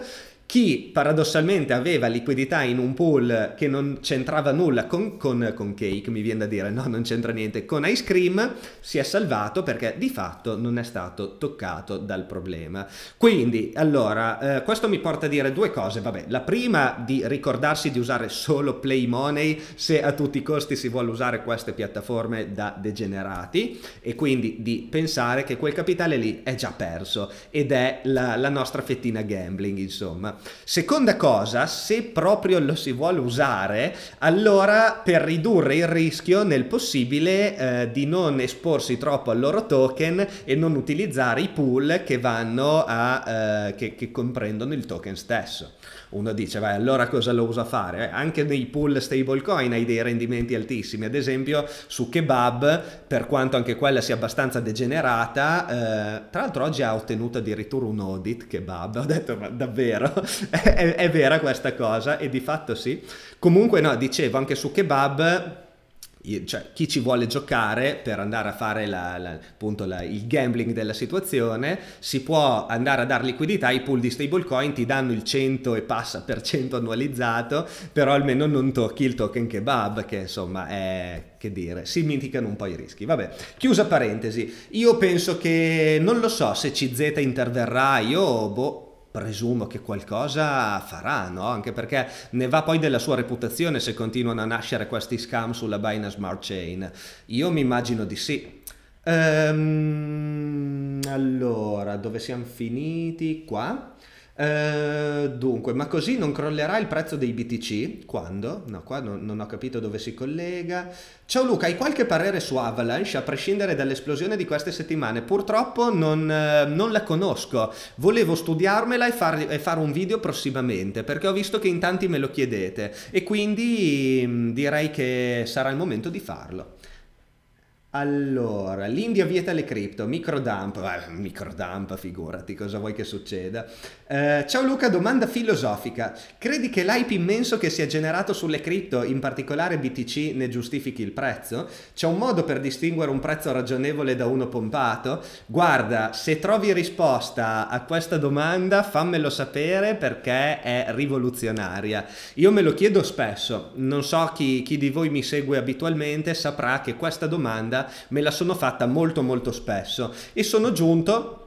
chi paradossalmente aveva liquidità in un pool che non c'entrava nulla con, con, con, Cake, mi viene da dire, no, non c'entra niente, con Ice Cream si è salvato perché di fatto non è stato toccato dal problema. Quindi, allora, eh, questo mi porta a dire due cose, vabbè, la prima di ricordarsi di usare solo Play Money se a tutti i costi si vuole usare queste piattaforme da degenerati e quindi di pensare che quel capitale lì è già perso ed è la, la nostra fettina gambling, insomma. Seconda cosa, se proprio lo si vuole usare, allora per ridurre il rischio nel possibile eh, di non esporsi troppo al loro token e non utilizzare i pool che vanno a eh, che, che comprendono il token stesso. Uno dice, vai, allora cosa lo usa fare? Eh, anche nei pool stablecoin hai dei rendimenti altissimi, ad esempio su Kebab, per quanto anche quella sia abbastanza degenerata, eh, tra l'altro oggi ha ottenuto addirittura un audit Kebab, ho detto, ma davvero? è, è, è vera questa cosa? E di fatto sì. Comunque no, dicevo, anche su Kebab cioè, chi ci vuole giocare per andare a fare la, la, appunto la, il gambling della situazione si può andare a dare liquidità i pool di stablecoin ti danno il 100 e passa per cento annualizzato però almeno non tocchi il token kebab che insomma è che dire si mitigano un po' i rischi vabbè chiusa parentesi io penso che non lo so se CZ interverrà io boh presumo che qualcosa farà, no? anche perché ne va poi della sua reputazione se continuano a nascere questi scam sulla Binance Smart Chain. Io mi immagino di sì. Ehm, allora, dove siamo finiti? Qua. Eh, dunque, ma così non crollerà il prezzo dei BTC? Quando? No, qua non, non ho capito dove si collega. Ciao Luca, hai qualche parere su Avalanche a prescindere dall'esplosione di queste settimane? Purtroppo non, eh, non la conosco, volevo studiarmela e, far, e, fare un video prossimamente perché ho visto che in tanti me lo chiedete e quindi mm, direi che sarà il momento di farlo. Allora, l'India vieta le cripto, microdump, eh, microdump, figurati, cosa vuoi che succeda? Eh, ciao Luca, domanda filosofica. Credi che l'hype immenso che si è generato sulle cripto, in particolare BTC, ne giustifichi il prezzo? C'è un modo per distinguere un prezzo ragionevole da uno pompato? Guarda, se trovi risposta a questa domanda fammelo sapere perché è rivoluzionaria. Io me lo chiedo spesso, non so chi, chi di voi mi segue abitualmente saprà che questa domanda me la sono fatta molto molto spesso e sono giunto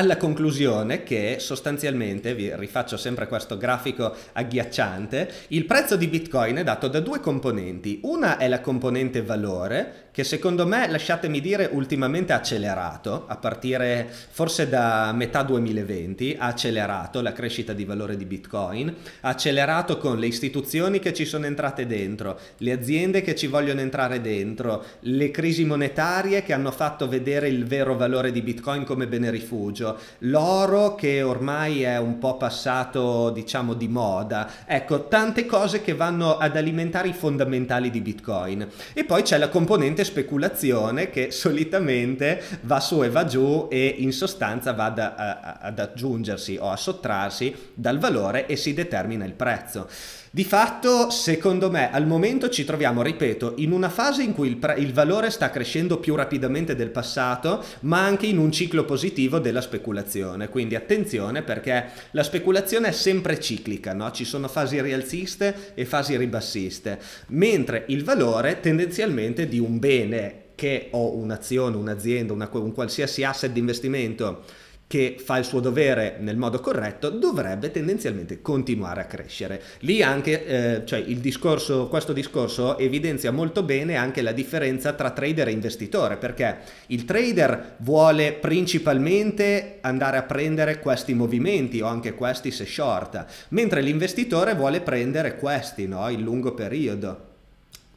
alla conclusione che sostanzialmente, vi rifaccio sempre questo grafico agghiacciante, il prezzo di Bitcoin è dato da due componenti. Una è la componente valore, che secondo me, lasciatemi dire, ultimamente ha accelerato, a partire forse da metà 2020, ha accelerato la crescita di valore di Bitcoin, ha accelerato con le istituzioni che ci sono entrate dentro, le aziende che ci vogliono entrare dentro, le crisi monetarie che hanno fatto vedere il vero valore di Bitcoin come bene rifugio, esempio l'oro che ormai è un po' passato diciamo di moda, ecco tante cose che vanno ad alimentare i fondamentali di Bitcoin e poi c'è la componente speculazione che solitamente va su e va giù e in sostanza va ad, a, ad aggiungersi o a sottrarsi dal valore e si determina il prezzo. Di fatto, secondo me, al momento ci troviamo, ripeto, in una fase in cui il, il valore sta crescendo più rapidamente del passato, ma anche in un ciclo positivo della speculazione speculazione, quindi attenzione perché la speculazione è sempre ciclica, no? ci sono fasi rialziste e fasi ribassiste, mentre il valore tendenzialmente di un bene che ho un'azione, un'azienda, una, un qualsiasi asset di investimento che fa il suo dovere nel modo corretto, dovrebbe tendenzialmente continuare a crescere. Lì anche, eh, cioè discorso, questo discorso evidenzia molto bene anche la differenza tra trader e investitore, perché il trader vuole principalmente andare a prendere questi movimenti o anche questi se short, mentre l'investitore vuole prendere questi, no? il lungo periodo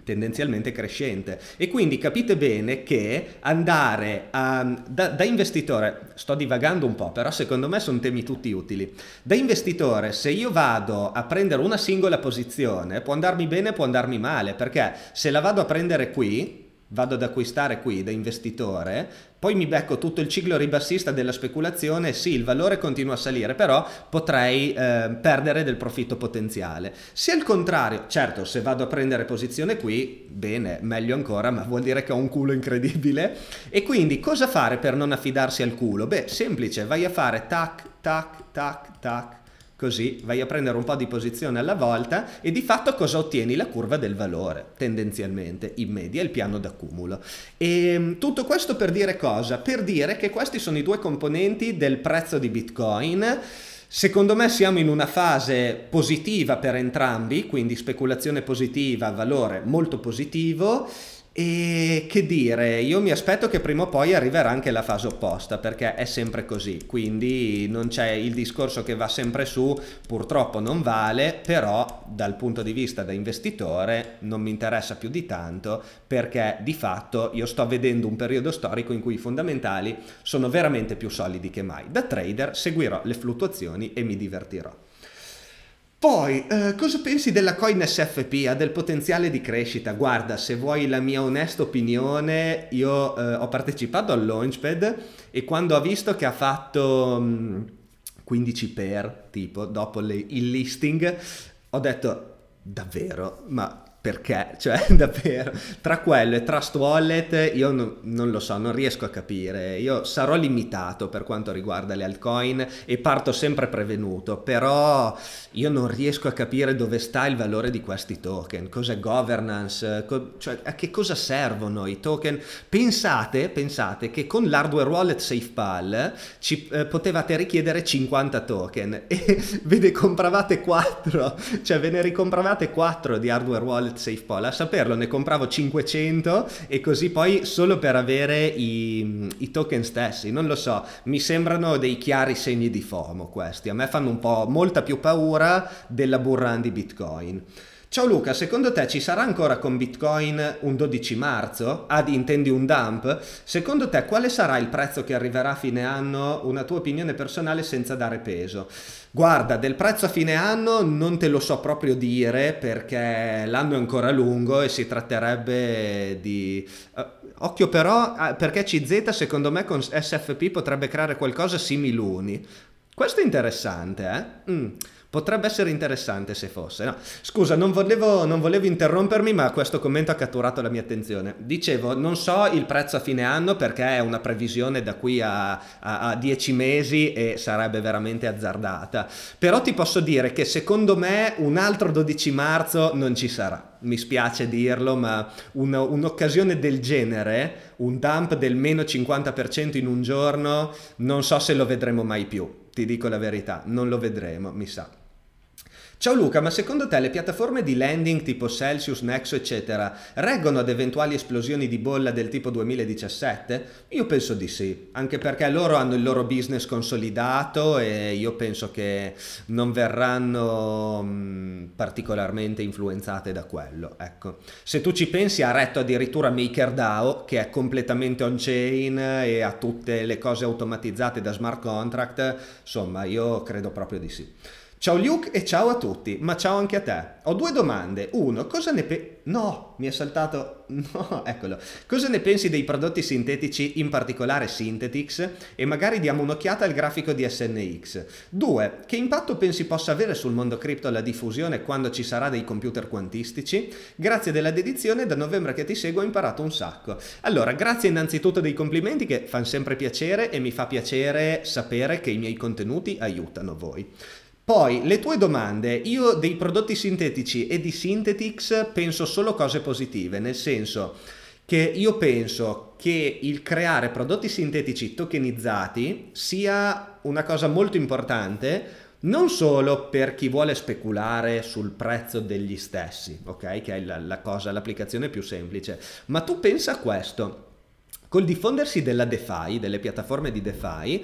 tendenzialmente crescente. E quindi capite bene che andare a, da, da, investitore, sto divagando un po', però secondo me sono temi tutti utili, da investitore se io vado a prendere una singola posizione può andarmi bene, può andarmi male, perché se la vado a prendere qui vado ad acquistare qui da investitore, poi mi becco tutto il ciclo ribassista della speculazione, sì, il valore continua a salire, però potrei eh, perdere del profitto potenziale. Se al contrario, certo, se vado a prendere posizione qui, bene, meglio ancora, ma vuol dire che ho un culo incredibile. E quindi cosa fare per non affidarsi al culo? Beh, semplice, vai a fare tac, tac, tac, tac, Così vai a prendere un po' di posizione alla volta e di fatto cosa ottieni? La curva del valore, tendenzialmente, in media, il piano d'accumulo. E ehm, tutto questo per dire cosa? Per dire che questi sono i due componenti del prezzo di Bitcoin. Secondo me siamo in una fase positiva per entrambi, quindi speculazione positiva, valore molto positivo. E che dire, io mi aspetto che prima o poi arriverà anche la fase opposta perché è sempre così, quindi non c'è il discorso che va sempre su, purtroppo non vale, però dal punto di vista da investitore non mi interessa più di tanto perché di fatto io sto vedendo un periodo storico in cui i fondamentali sono veramente più solidi che mai. Da trader seguirò le fluttuazioni e mi divertirò. Poi, eh, cosa pensi della coin SFP? Ha del potenziale di crescita? Guarda, se vuoi la mia onesta opinione, io eh, ho partecipato al Launchpad e quando ho visto che ha fatto mh, mm, 15 per, tipo, dopo le, il listing, ho detto, davvero, ma perché, cioè davvero, tra quello e Trust Wallet io no, non lo so, non riesco a capire, io sarò limitato per quanto riguarda le altcoin e parto sempre prevenuto, però io non riesco a capire dove sta il valore di questi token, cos'è governance, co cioè a che cosa servono i token. Pensate, pensate che con l'hardware wallet SafePal ci eh, potevate richiedere 50 token e ve ne compravate 4, cioè ve ne ricompravate 4 di hardware wallet al Safe Poll. A saperlo ne compravo 500 e così poi solo per avere i, i token stessi. Non lo so, mi sembrano dei chiari segni di FOMO questi. A me fanno un po' molta più paura della burrand di Bitcoin. Ciao Luca, secondo te ci sarà ancora con Bitcoin un 12 marzo? Ad intendi un dump? Secondo te quale sarà il prezzo che arriverà a fine anno? Una tua opinione personale senza dare peso. Guarda, del prezzo a fine anno non te lo so proprio dire perché l'anno è ancora lungo e si tratterebbe di... Uh, occhio però uh, perché CZ secondo me con SFP potrebbe creare qualcosa similuni. Questo è interessante, eh? Mm. Potrebbe essere interessante se fosse. No. Scusa, non volevo, non volevo interrompermi, ma questo commento ha catturato la mia attenzione. Dicevo, non so il prezzo a fine anno perché è una previsione da qui a, a, a 10 mesi e sarebbe veramente azzardata. Però ti posso dire che secondo me un altro 12 marzo non ci sarà mi spiace dirlo, ma una, un'occasione del genere, un dump del meno 50% in un giorno, non so se lo vedremo mai più. Ti dico la verità, non lo vedremo, mi sa. Ciao Luca, ma secondo te le piattaforme di lending tipo Celsius, Nexo eccetera reggono ad eventuali esplosioni di bolla del tipo 2017? Io penso di sì, anche perché loro hanno il loro business consolidato e io penso che non verranno mm, particolarmente influenzate da quello. Ecco. Se tu ci pensi ha retto addirittura MakerDAO che è completamente on-chain e ha tutte le cose automatizzate da smart contract, insomma io credo proprio di sì. Ciao Luke e ciao a tutti, ma ciao anche a te. Ho due domande. Uno, cosa ne pensi... No, mi è saltato... No, eccolo. Cosa ne pensi dei prodotti sintetici, in particolare Synthetix? E magari diamo un'occhiata al grafico di SNX. Due, che impatto pensi possa avere sul mondo cripto la diffusione quando ci sarà dei computer quantistici? Grazie della dedizione, da novembre che ti seguo ho imparato un sacco. Allora, grazie innanzitutto dei complimenti che fanno sempre piacere e mi fa piacere sapere che i miei contenuti aiutano voi. Poi le tue domande, io dei prodotti sintetici e di Synthetix penso solo cose positive, nel senso che io penso che il creare prodotti sintetici tokenizzati sia una cosa molto importante non solo per chi vuole speculare sul prezzo degli stessi, ok? Che è la, la cosa, l'applicazione più semplice, ma tu pensa a questo. Col diffondersi della DeFi, delle piattaforme di DeFi,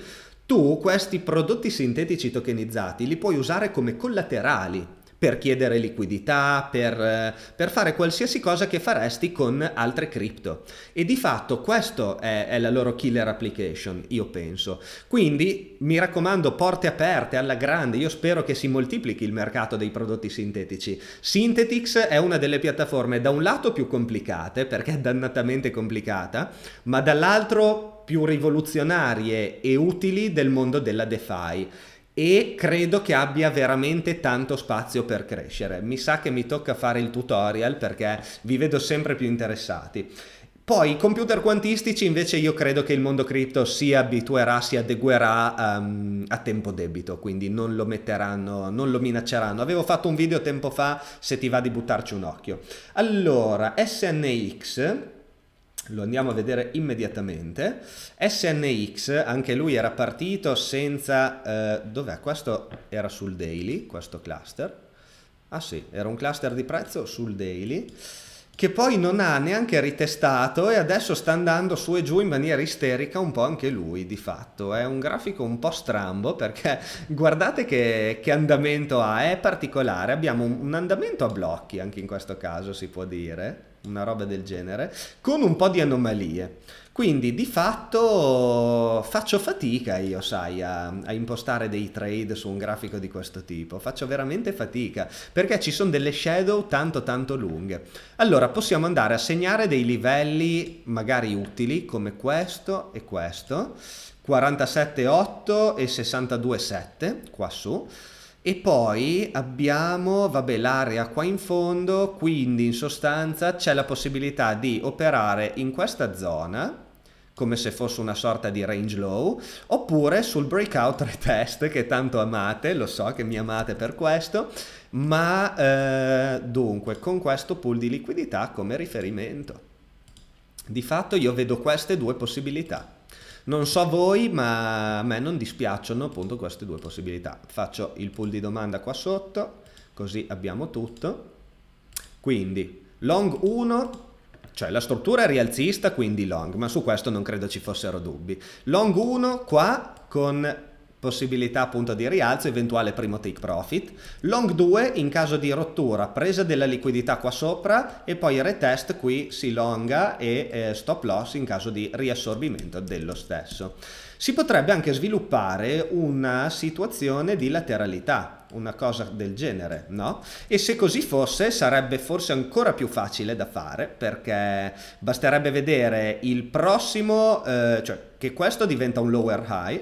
tu questi prodotti sintetici tokenizzati li puoi usare come collaterali per chiedere liquidità, per, eh, per, fare qualsiasi cosa che faresti con altre cripto. E di fatto questa è, è, la loro killer application, io penso. Quindi mi raccomando, porte aperte alla grande, io spero che si moltiplichi il mercato dei prodotti sintetici. Synthetix è una delle piattaforme da un lato più complicate, perché è dannatamente complicata, ma dall'altro più rivoluzionarie e utili del mondo della DeFi e credo che abbia veramente tanto spazio per crescere. Mi sa che mi tocca fare il tutorial perché vi vedo sempre più interessati. Poi i computer quantistici invece io credo che il mondo cripto si abituerà, si adeguerà um, a tempo debito, quindi non lo metteranno, non lo minacceranno. Avevo fatto un video tempo fa, se ti va di buttarci un occhio. Allora, SNX lo andiamo a vedere immediatamente. SNX, anche lui era partito senza... Eh, dov'è? Questo era sul daily, questo cluster. Ah sì, era un cluster di prezzo sul daily, che poi non ha neanche ritestato e adesso sta andando su e giù in maniera isterica un po' anche lui, di fatto. È un grafico un po' strambo perché guardate che, che andamento ha, è particolare. Abbiamo un, un andamento a blocchi anche in questo caso, si può dire una roba del genere, con un po' di anomalie. Quindi di fatto faccio fatica io, sai, a, a, impostare dei trade su un grafico di questo tipo. Faccio veramente fatica perché ci sono delle shadow tanto tanto lunghe. Allora possiamo andare a segnare dei livelli magari utili come questo e questo, 47,8 e 62,7 qua su. E poi abbiamo, vabbè, l'area qua in fondo, quindi in sostanza c'è la possibilità di operare in questa zona, come se fosse una sorta di range low, oppure sul breakout retest che tanto amate, lo so che mi amate per questo, ma eh, dunque con questo pool di liquidità come riferimento. Di fatto io vedo queste due possibilità. Non so voi, ma a me non dispiacciono appunto queste due possibilità. Faccio il pool di domanda qua sotto, così abbiamo tutto. Quindi long 1, cioè la struttura è rialzista, quindi long, ma su questo non credo ci fossero dubbi. Long 1 qua con possibilità appunto di rialzo, eventuale primo take profit, long 2 in caso di rottura, presa della liquidità qua sopra e poi retest qui si longa e eh, stop loss in caso di riassorbimento dello stesso. Si potrebbe anche sviluppare una situazione di lateralità, una cosa del genere, no? E se così fosse sarebbe forse ancora più facile da fare perché basterebbe vedere il prossimo, eh, cioè che questo diventa un lower high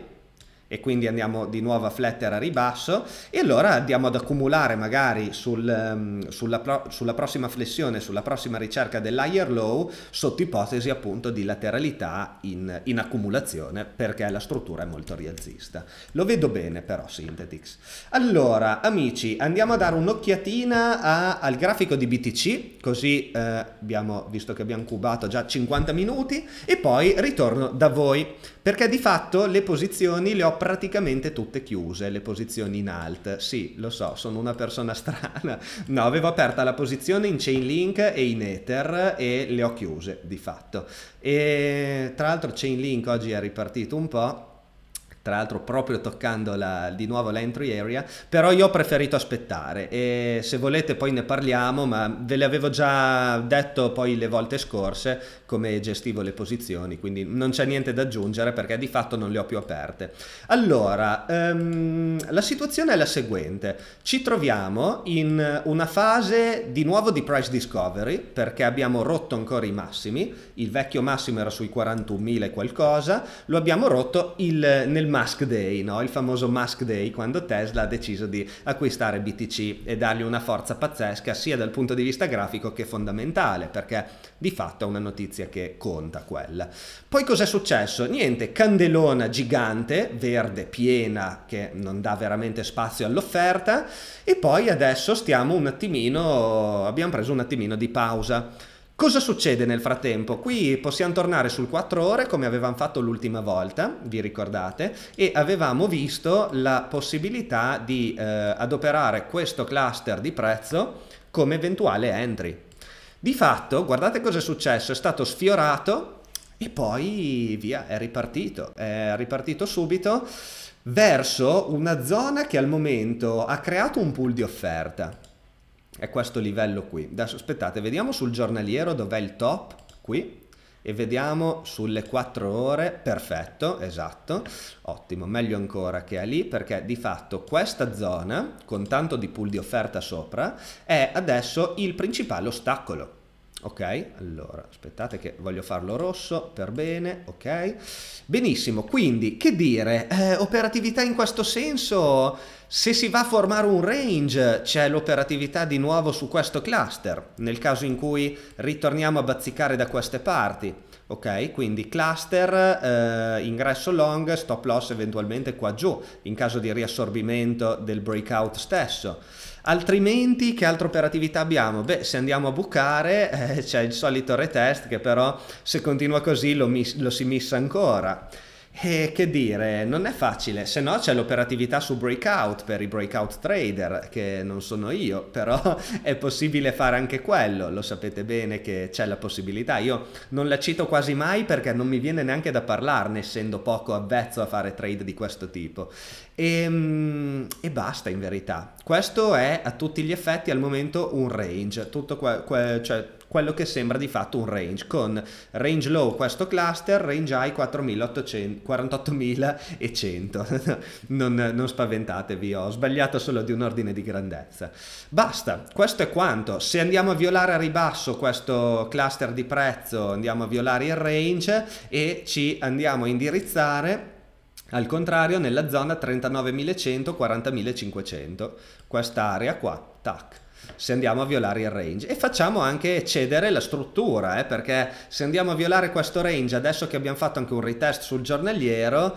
e quindi andiamo di nuovo a flatter a ribasso e allora andiamo ad accumulare magari sul, ehm, sulla, pro, sulla, prossima flessione, sulla prossima ricerca dell'higher low sotto ipotesi appunto di lateralità in, in, accumulazione perché la struttura è molto rialzista. Lo vedo bene però Synthetix. Allora amici andiamo a dare un'occhiatina a, al grafico di BTC così eh, abbiamo visto che abbiamo cubato già 50 minuti e poi ritorno da voi perché di fatto le posizioni le ho praticamente tutte chiuse le posizioni in alt. Sì, lo so, sono una persona strana. No, avevo aperta la posizione in Chainlink e in Ether e le ho chiuse di fatto. E tra l'altro Chainlink oggi è ripartito un po' tra l'altro proprio toccando la, di nuovo l'entry area, però io ho preferito aspettare e se volete poi ne parliamo, ma ve le avevo già detto poi le volte scorse come gestivo le posizioni, quindi non c'è niente da aggiungere perché di fatto non le ho più aperte. Allora, ehm, la situazione è la seguente, ci troviamo in una fase di nuovo di price discovery perché abbiamo rotto ancora i massimi, il vecchio massimo era sui 41.000 qualcosa, lo abbiamo rotto il, nel massimo Musk Day, no? il famoso Musk Day, quando Tesla ha deciso di acquistare BTC e dargli una forza pazzesca sia dal punto di vista grafico che fondamentale, perché di fatto è una notizia che conta quella. Poi cos'è successo? Niente, candelona gigante, verde, piena, che non dà veramente spazio all'offerta, e poi adesso stiamo un attimino, abbiamo preso un attimino di pausa Cosa succede nel frattempo? Qui possiamo tornare sul 4 ore come avevamo fatto l'ultima volta, vi ricordate, e avevamo visto la possibilità di eh, adoperare questo cluster di prezzo come eventuale entry. Di fatto, guardate cosa è successo, è stato sfiorato e poi via, è ripartito, è ripartito subito verso una zona che al momento ha creato un pool di offerta è questo livello qui. Adesso aspettate, vediamo sul giornaliero dov'è il top, qui, e vediamo sulle 4 ore, perfetto, esatto, ottimo, meglio ancora che è lì perché di fatto questa zona, con tanto di pool di offerta sopra, è adesso il principale ostacolo ok allora aspettate che voglio farlo rosso per bene ok benissimo quindi che dire eh, operatività in questo senso se si va a formare un range c'è l'operatività di nuovo su questo cluster nel caso in cui ritorniamo a bazzicare da queste parti ok quindi cluster eh, ingresso long stop loss eventualmente qua giù in caso di riassorbimento del breakout stesso Altrimenti che altra operatività abbiamo? Beh, se andiamo a bucare eh, c'è il solito retest che però se continua così lo, mis- lo si missa ancora. E che dire, non è facile, se no c'è l'operatività su breakout per i breakout trader, che non sono io, però è possibile fare anche quello, lo sapete bene che c'è la possibilità. Io non la cito quasi mai perché non mi viene neanche da parlarne, essendo poco avvezzo a fare trade di questo tipo. E, ehm, e, basta in verità. Questo è a tutti gli effetti al momento un range, tutto que, que, cioè quello che sembra di fatto un range con range low questo cluster, range high 48100. non, non spaventatevi, ho sbagliato solo di un ordine di grandezza. Basta, questo è quanto. Se andiamo a violare a ribasso questo cluster di prezzo, andiamo a violare il range e ci andiamo a indirizzare al contrario, nella zona 39.100, 40.500, quest'area qua, tac, se andiamo a violare il range e facciamo anche cedere la struttura eh, perché se andiamo a violare questo range adesso che abbiamo fatto anche un retest sul giornaliero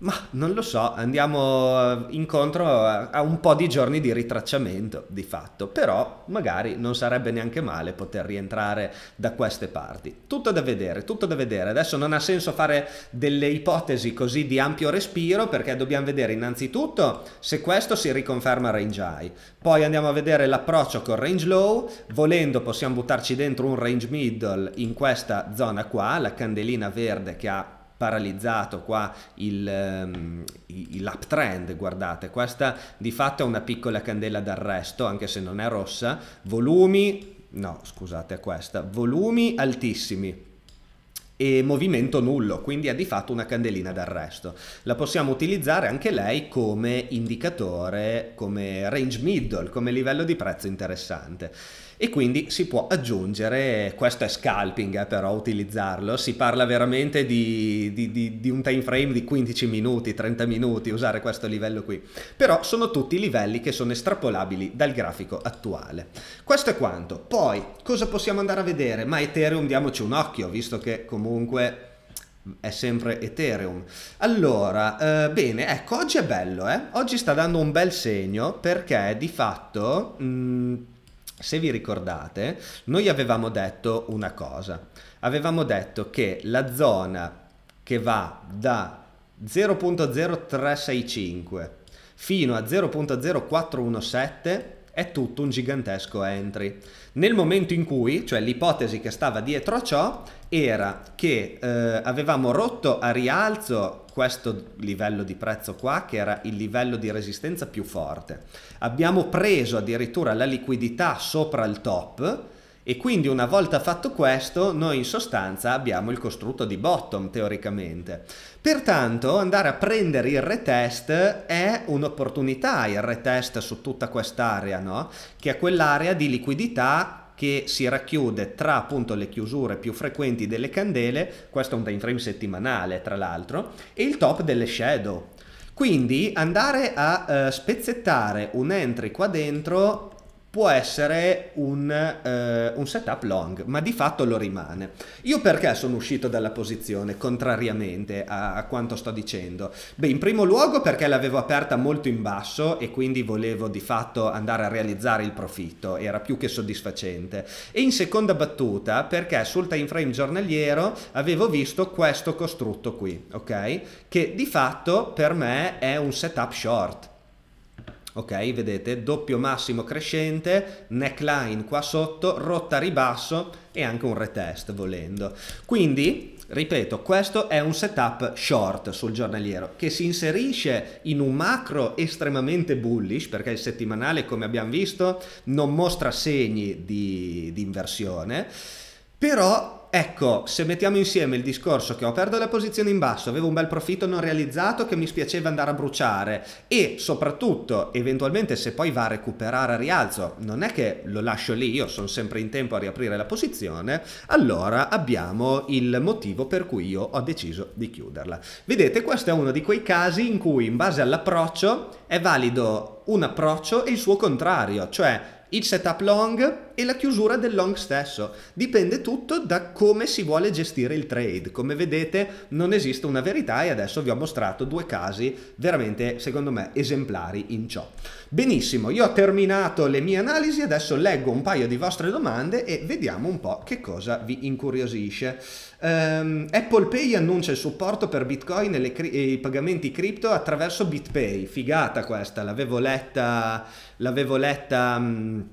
ma non lo so, andiamo eh, incontro a un po' di giorni di ritracciamento di fatto, però magari non sarebbe neanche male poter rientrare da queste parti. Tutto da vedere, tutto da vedere. Adesso non ha senso fare delle ipotesi così di ampio respiro perché dobbiamo vedere innanzitutto se questo si riconferma range high, poi andiamo a vedere l'approccio con range low, volendo possiamo buttarci dentro un range middle in questa zona qua, la candelina verde che ha paralizzato qua l'uptrend, ehm, guardate, questa di fatto è una piccola candela d'arresto, anche se non è rossa, volumi, no scusate è questa, volumi altissimi, e movimento nullo, quindi è di fatto una candelina d'arresto. La possiamo utilizzare anche lei come indicatore, come range middle, come livello di prezzo interessante e quindi si può aggiungere, questo è scalping eh, però utilizzarlo, si parla veramente di, di, di, di, un time frame di 15 minuti, 30 minuti, usare questo livello qui, però sono tutti livelli che sono estrapolabili dal grafico attuale. Questo è quanto, poi cosa possiamo andare a vedere? Ma Ethereum diamoci un occhio, visto che comunque è sempre Ethereum. Allora, eh, bene, ecco, oggi è bello, eh? Oggi sta dando un bel segno perché di fatto... Mh, mm, se vi ricordate, noi avevamo detto una cosa. Avevamo detto che la zona che va da 0.0365 fino a 0.0417 è tutto un gigantesco entry. Nel momento in cui, cioè l'ipotesi che stava dietro a ciò era che eh, avevamo rotto a rialzo questo livello di prezzo qua che era il livello di resistenza più forte. Abbiamo preso addirittura la liquidità sopra il top e quindi una volta fatto questo, noi in sostanza abbiamo il costrutto di bottom teoricamente. Pertanto andare a prendere il retest è un'opportunità, il retest su tutta quest'area, no? che è quell'area di liquidità che si racchiude tra appunto le chiusure più frequenti delle candele, questo è un time frame settimanale tra l'altro, e il top delle shadow. Quindi andare a eh, spezzettare un entry qua dentro può essere un, eh, un, setup long, ma di fatto lo rimane. Io perché sono uscito dalla posizione, contrariamente a, a, quanto sto dicendo? Beh, in primo luogo perché l'avevo aperta molto in basso e quindi volevo di fatto andare a realizzare il profitto, era più che soddisfacente. E in seconda battuta perché sul time frame giornaliero avevo visto questo costrutto qui, ok? Che di fatto per me è un setup short ok? Vedete, doppio massimo crescente, neckline qua sotto, rotta ribasso e anche un retest volendo. Quindi, ripeto, questo è un setup short sul giornaliero che si inserisce in un macro estremamente bullish perché il settimanale, come abbiamo visto, non mostra segni di, di inversione però, ecco, se mettiamo insieme il discorso che ho perso la posizione in basso, avevo un bel profitto non realizzato che mi spiaceva andare a bruciare e soprattutto, eventualmente se poi va a recuperare a rialzo, non è che lo lascio lì, io sono sempre in tempo a riaprire la posizione, allora abbiamo il motivo per cui io ho deciso di chiuderla. Vedete, questo è uno di quei casi in cui in base all'approccio è valido un approccio e il suo contrario, cioè il setup long e la chiusura del long stesso. Dipende tutto da come si vuole gestire il trade. Come vedete non esiste una verità e adesso vi ho mostrato due casi veramente secondo me esemplari in ciò. Benissimo, io ho terminato le mie analisi, adesso leggo un paio di vostre domande e vediamo un po' che cosa vi incuriosisce. Um, Apple Pay annuncia il supporto per Bitcoin e, cri- e, i pagamenti cripto attraverso BitPay. Figata questa, l'avevo letta, l'avevo letta um,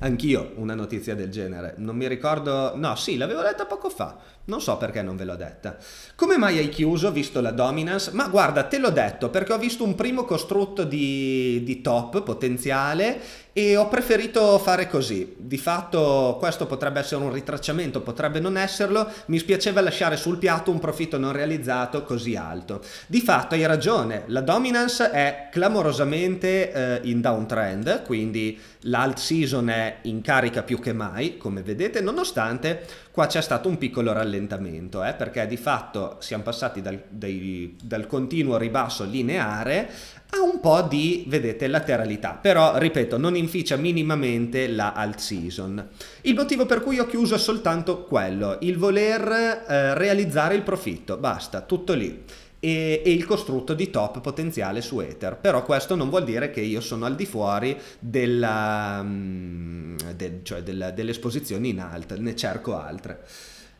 anch'io una notizia del genere. Non mi ricordo, no, sì, l'avevo letta poco fa. Non so perché non ve l'ho detta. Come mai hai chiuso, visto la dominance? Ma guarda, te l'ho detto, perché ho visto un primo costrutto di, di, top potenziale e ho preferito fare così. Di fatto questo potrebbe essere un ritracciamento, potrebbe non esserlo. Mi spiaceva lasciare sul piatto un profitto non realizzato così alto. Di fatto hai ragione, la dominance è clamorosamente eh, in downtrend, quindi l'alt season è in carica più che mai, come vedete, nonostante Qua c'è stato un piccolo rallentamento, eh, perché di fatto siamo passati dal, dai, dal continuo ribasso lineare a un po' di, vedete, lateralità, però, ripeto, non inficia minimamente la alt season. Il motivo per cui ho chiuso è soltanto quello, il voler eh, realizzare il profitto, basta, tutto lì e, e, il costrutto di top potenziale su Ether. Però questo non vuol dire che io sono al di fuori della, mm, de, cioè della, delle esposizioni in alt, ne cerco altre.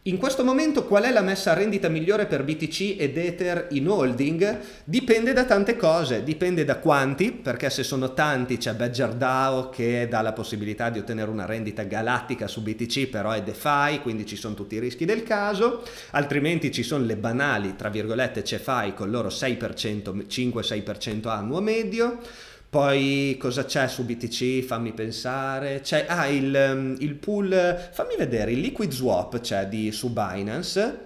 In questo momento qual è la messa a rendita migliore per BTC ed Ether in holding? Dipende da tante cose, dipende da quanti, perché se sono tanti c'è Badger DAO che dà la possibilità di ottenere una rendita galattica su BTC, però è DeFi, quindi ci sono tutti i rischi del caso, altrimenti ci sono le banali, tra virgolette, CeFi con loro 6%, 5-6% annuo medio, poi cosa c'è su BTC? Fammi pensare. C'è ah, il, ehm, il pool, fammi vedere, il liquid swap c'è di, su Binance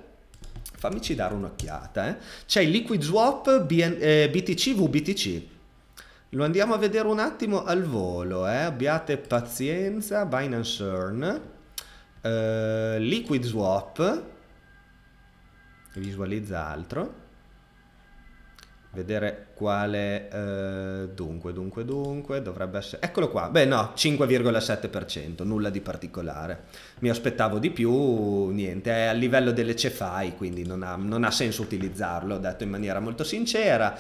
fammici dare un'occhiata. Eh. C'è il liquid swap BN, eh, BTC VBTC. Lo andiamo a vedere un attimo al volo. Eh. Abbiate pazienza. Binance Earn. Eh, liquid swap. Visualizza altro. Vedere quale... Eh, dunque, dunque, dunque, dovrebbe essere... Eccolo qua, beh no, 5,7%, nulla di particolare. Mi aspettavo di più, niente, è a livello delle cefai, quindi non ha, non ha senso utilizzarlo, ho detto in maniera molto sincera.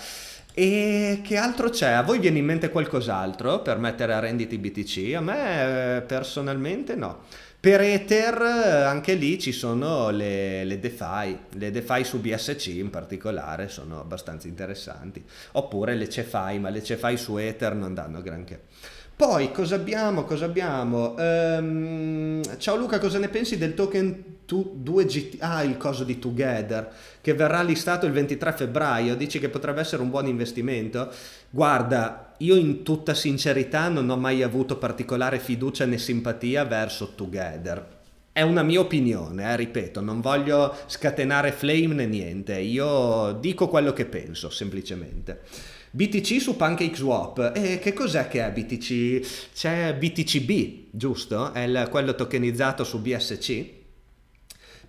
E che altro c'è? A voi viene in mente qualcos'altro per mettere a renditi BTC? A me eh, personalmente no. Per Ether eh, anche lì ci sono le, le, DeFi, le DeFi su BSC in particolare sono abbastanza interessanti, oppure le CeFi, ma le CeFi su Ether non danno granché. Poi cosa abbiamo? Cosa abbiamo? Um, ciao Luca, cosa ne pensi del token 2GT? Ah, il coso di Together che verrà listato il 23 febbraio, dici che potrebbe essere un buon investimento? Guarda, io in tutta sincerità non ho mai avuto particolare fiducia né simpatia verso Together. È una mia opinione, eh, ripeto, non voglio scatenare flame né niente, io dico quello che penso semplicemente. BTC su PancakeSwap. E che cos'è che è BTC? C'è BTCB, giusto? È quello tokenizzato su BSC?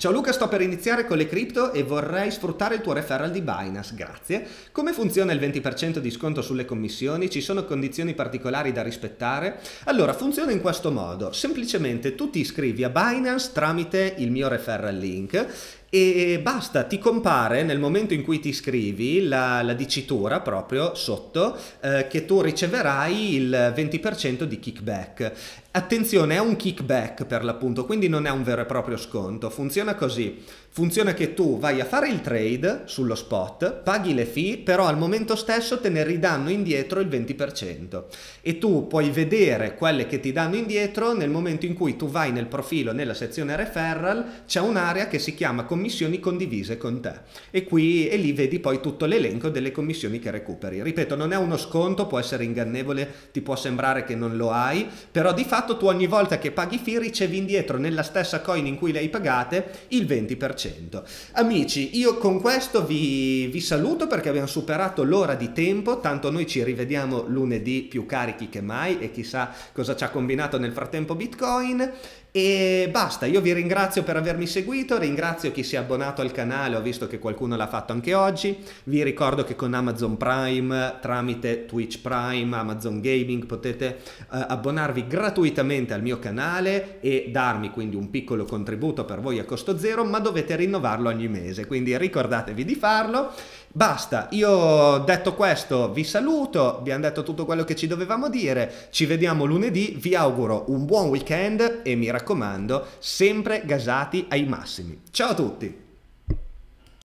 Ciao Luca, sto per iniziare con le cripto e vorrei sfruttare il tuo referral di Binance, grazie. Come funziona il 20% di sconto sulle commissioni? Ci sono condizioni particolari da rispettare? Allora, funziona in questo modo, semplicemente tu ti iscrivi a Binance tramite il mio referral link e basta, ti compare nel momento in cui ti iscrivi la, la dicitura proprio sotto eh, che tu riceverai il 20% di kickback. Attenzione, è un kickback per l'appunto, quindi non è un vero e proprio sconto, funziona così funziona che tu vai a fare il trade sullo spot, paghi le fee, però al momento stesso te ne ridanno indietro il 20% e tu puoi vedere quelle che ti danno indietro nel momento in cui tu vai nel profilo nella sezione referral, c'è un'area che si chiama commissioni condivise con te e qui e lì vedi poi tutto l'elenco delle commissioni che recuperi. Ripeto, non è uno sconto, può essere ingannevole, ti può sembrare che non lo hai, però di fatto tu ogni volta che paghi fee ricevi indietro nella stessa coin in cui le hai pagate il 20%. 100%. Amici, io con questo vi, vi saluto perché abbiamo superato l'ora di tempo, tanto noi ci rivediamo lunedì più carichi che mai e chissà cosa ci ha combinato nel frattempo Bitcoin. E basta, io vi ringrazio per avermi seguito, ringrazio chi si è abbonato al canale, ho visto che qualcuno l'ha fatto anche oggi, vi ricordo che con Amazon Prime, tramite Twitch Prime, Amazon Gaming potete eh, abbonarvi gratuitamente al mio canale e darmi quindi un piccolo contributo per voi a costo zero, ma dovete rinnovarlo ogni mese, quindi ricordatevi di farlo. Basta, io detto questo vi saluto, abbiamo detto tutto quello che ci dovevamo dire, ci vediamo lunedì, vi auguro un buon weekend e mi raccomando, sempre gasati ai massimi. Ciao a tutti!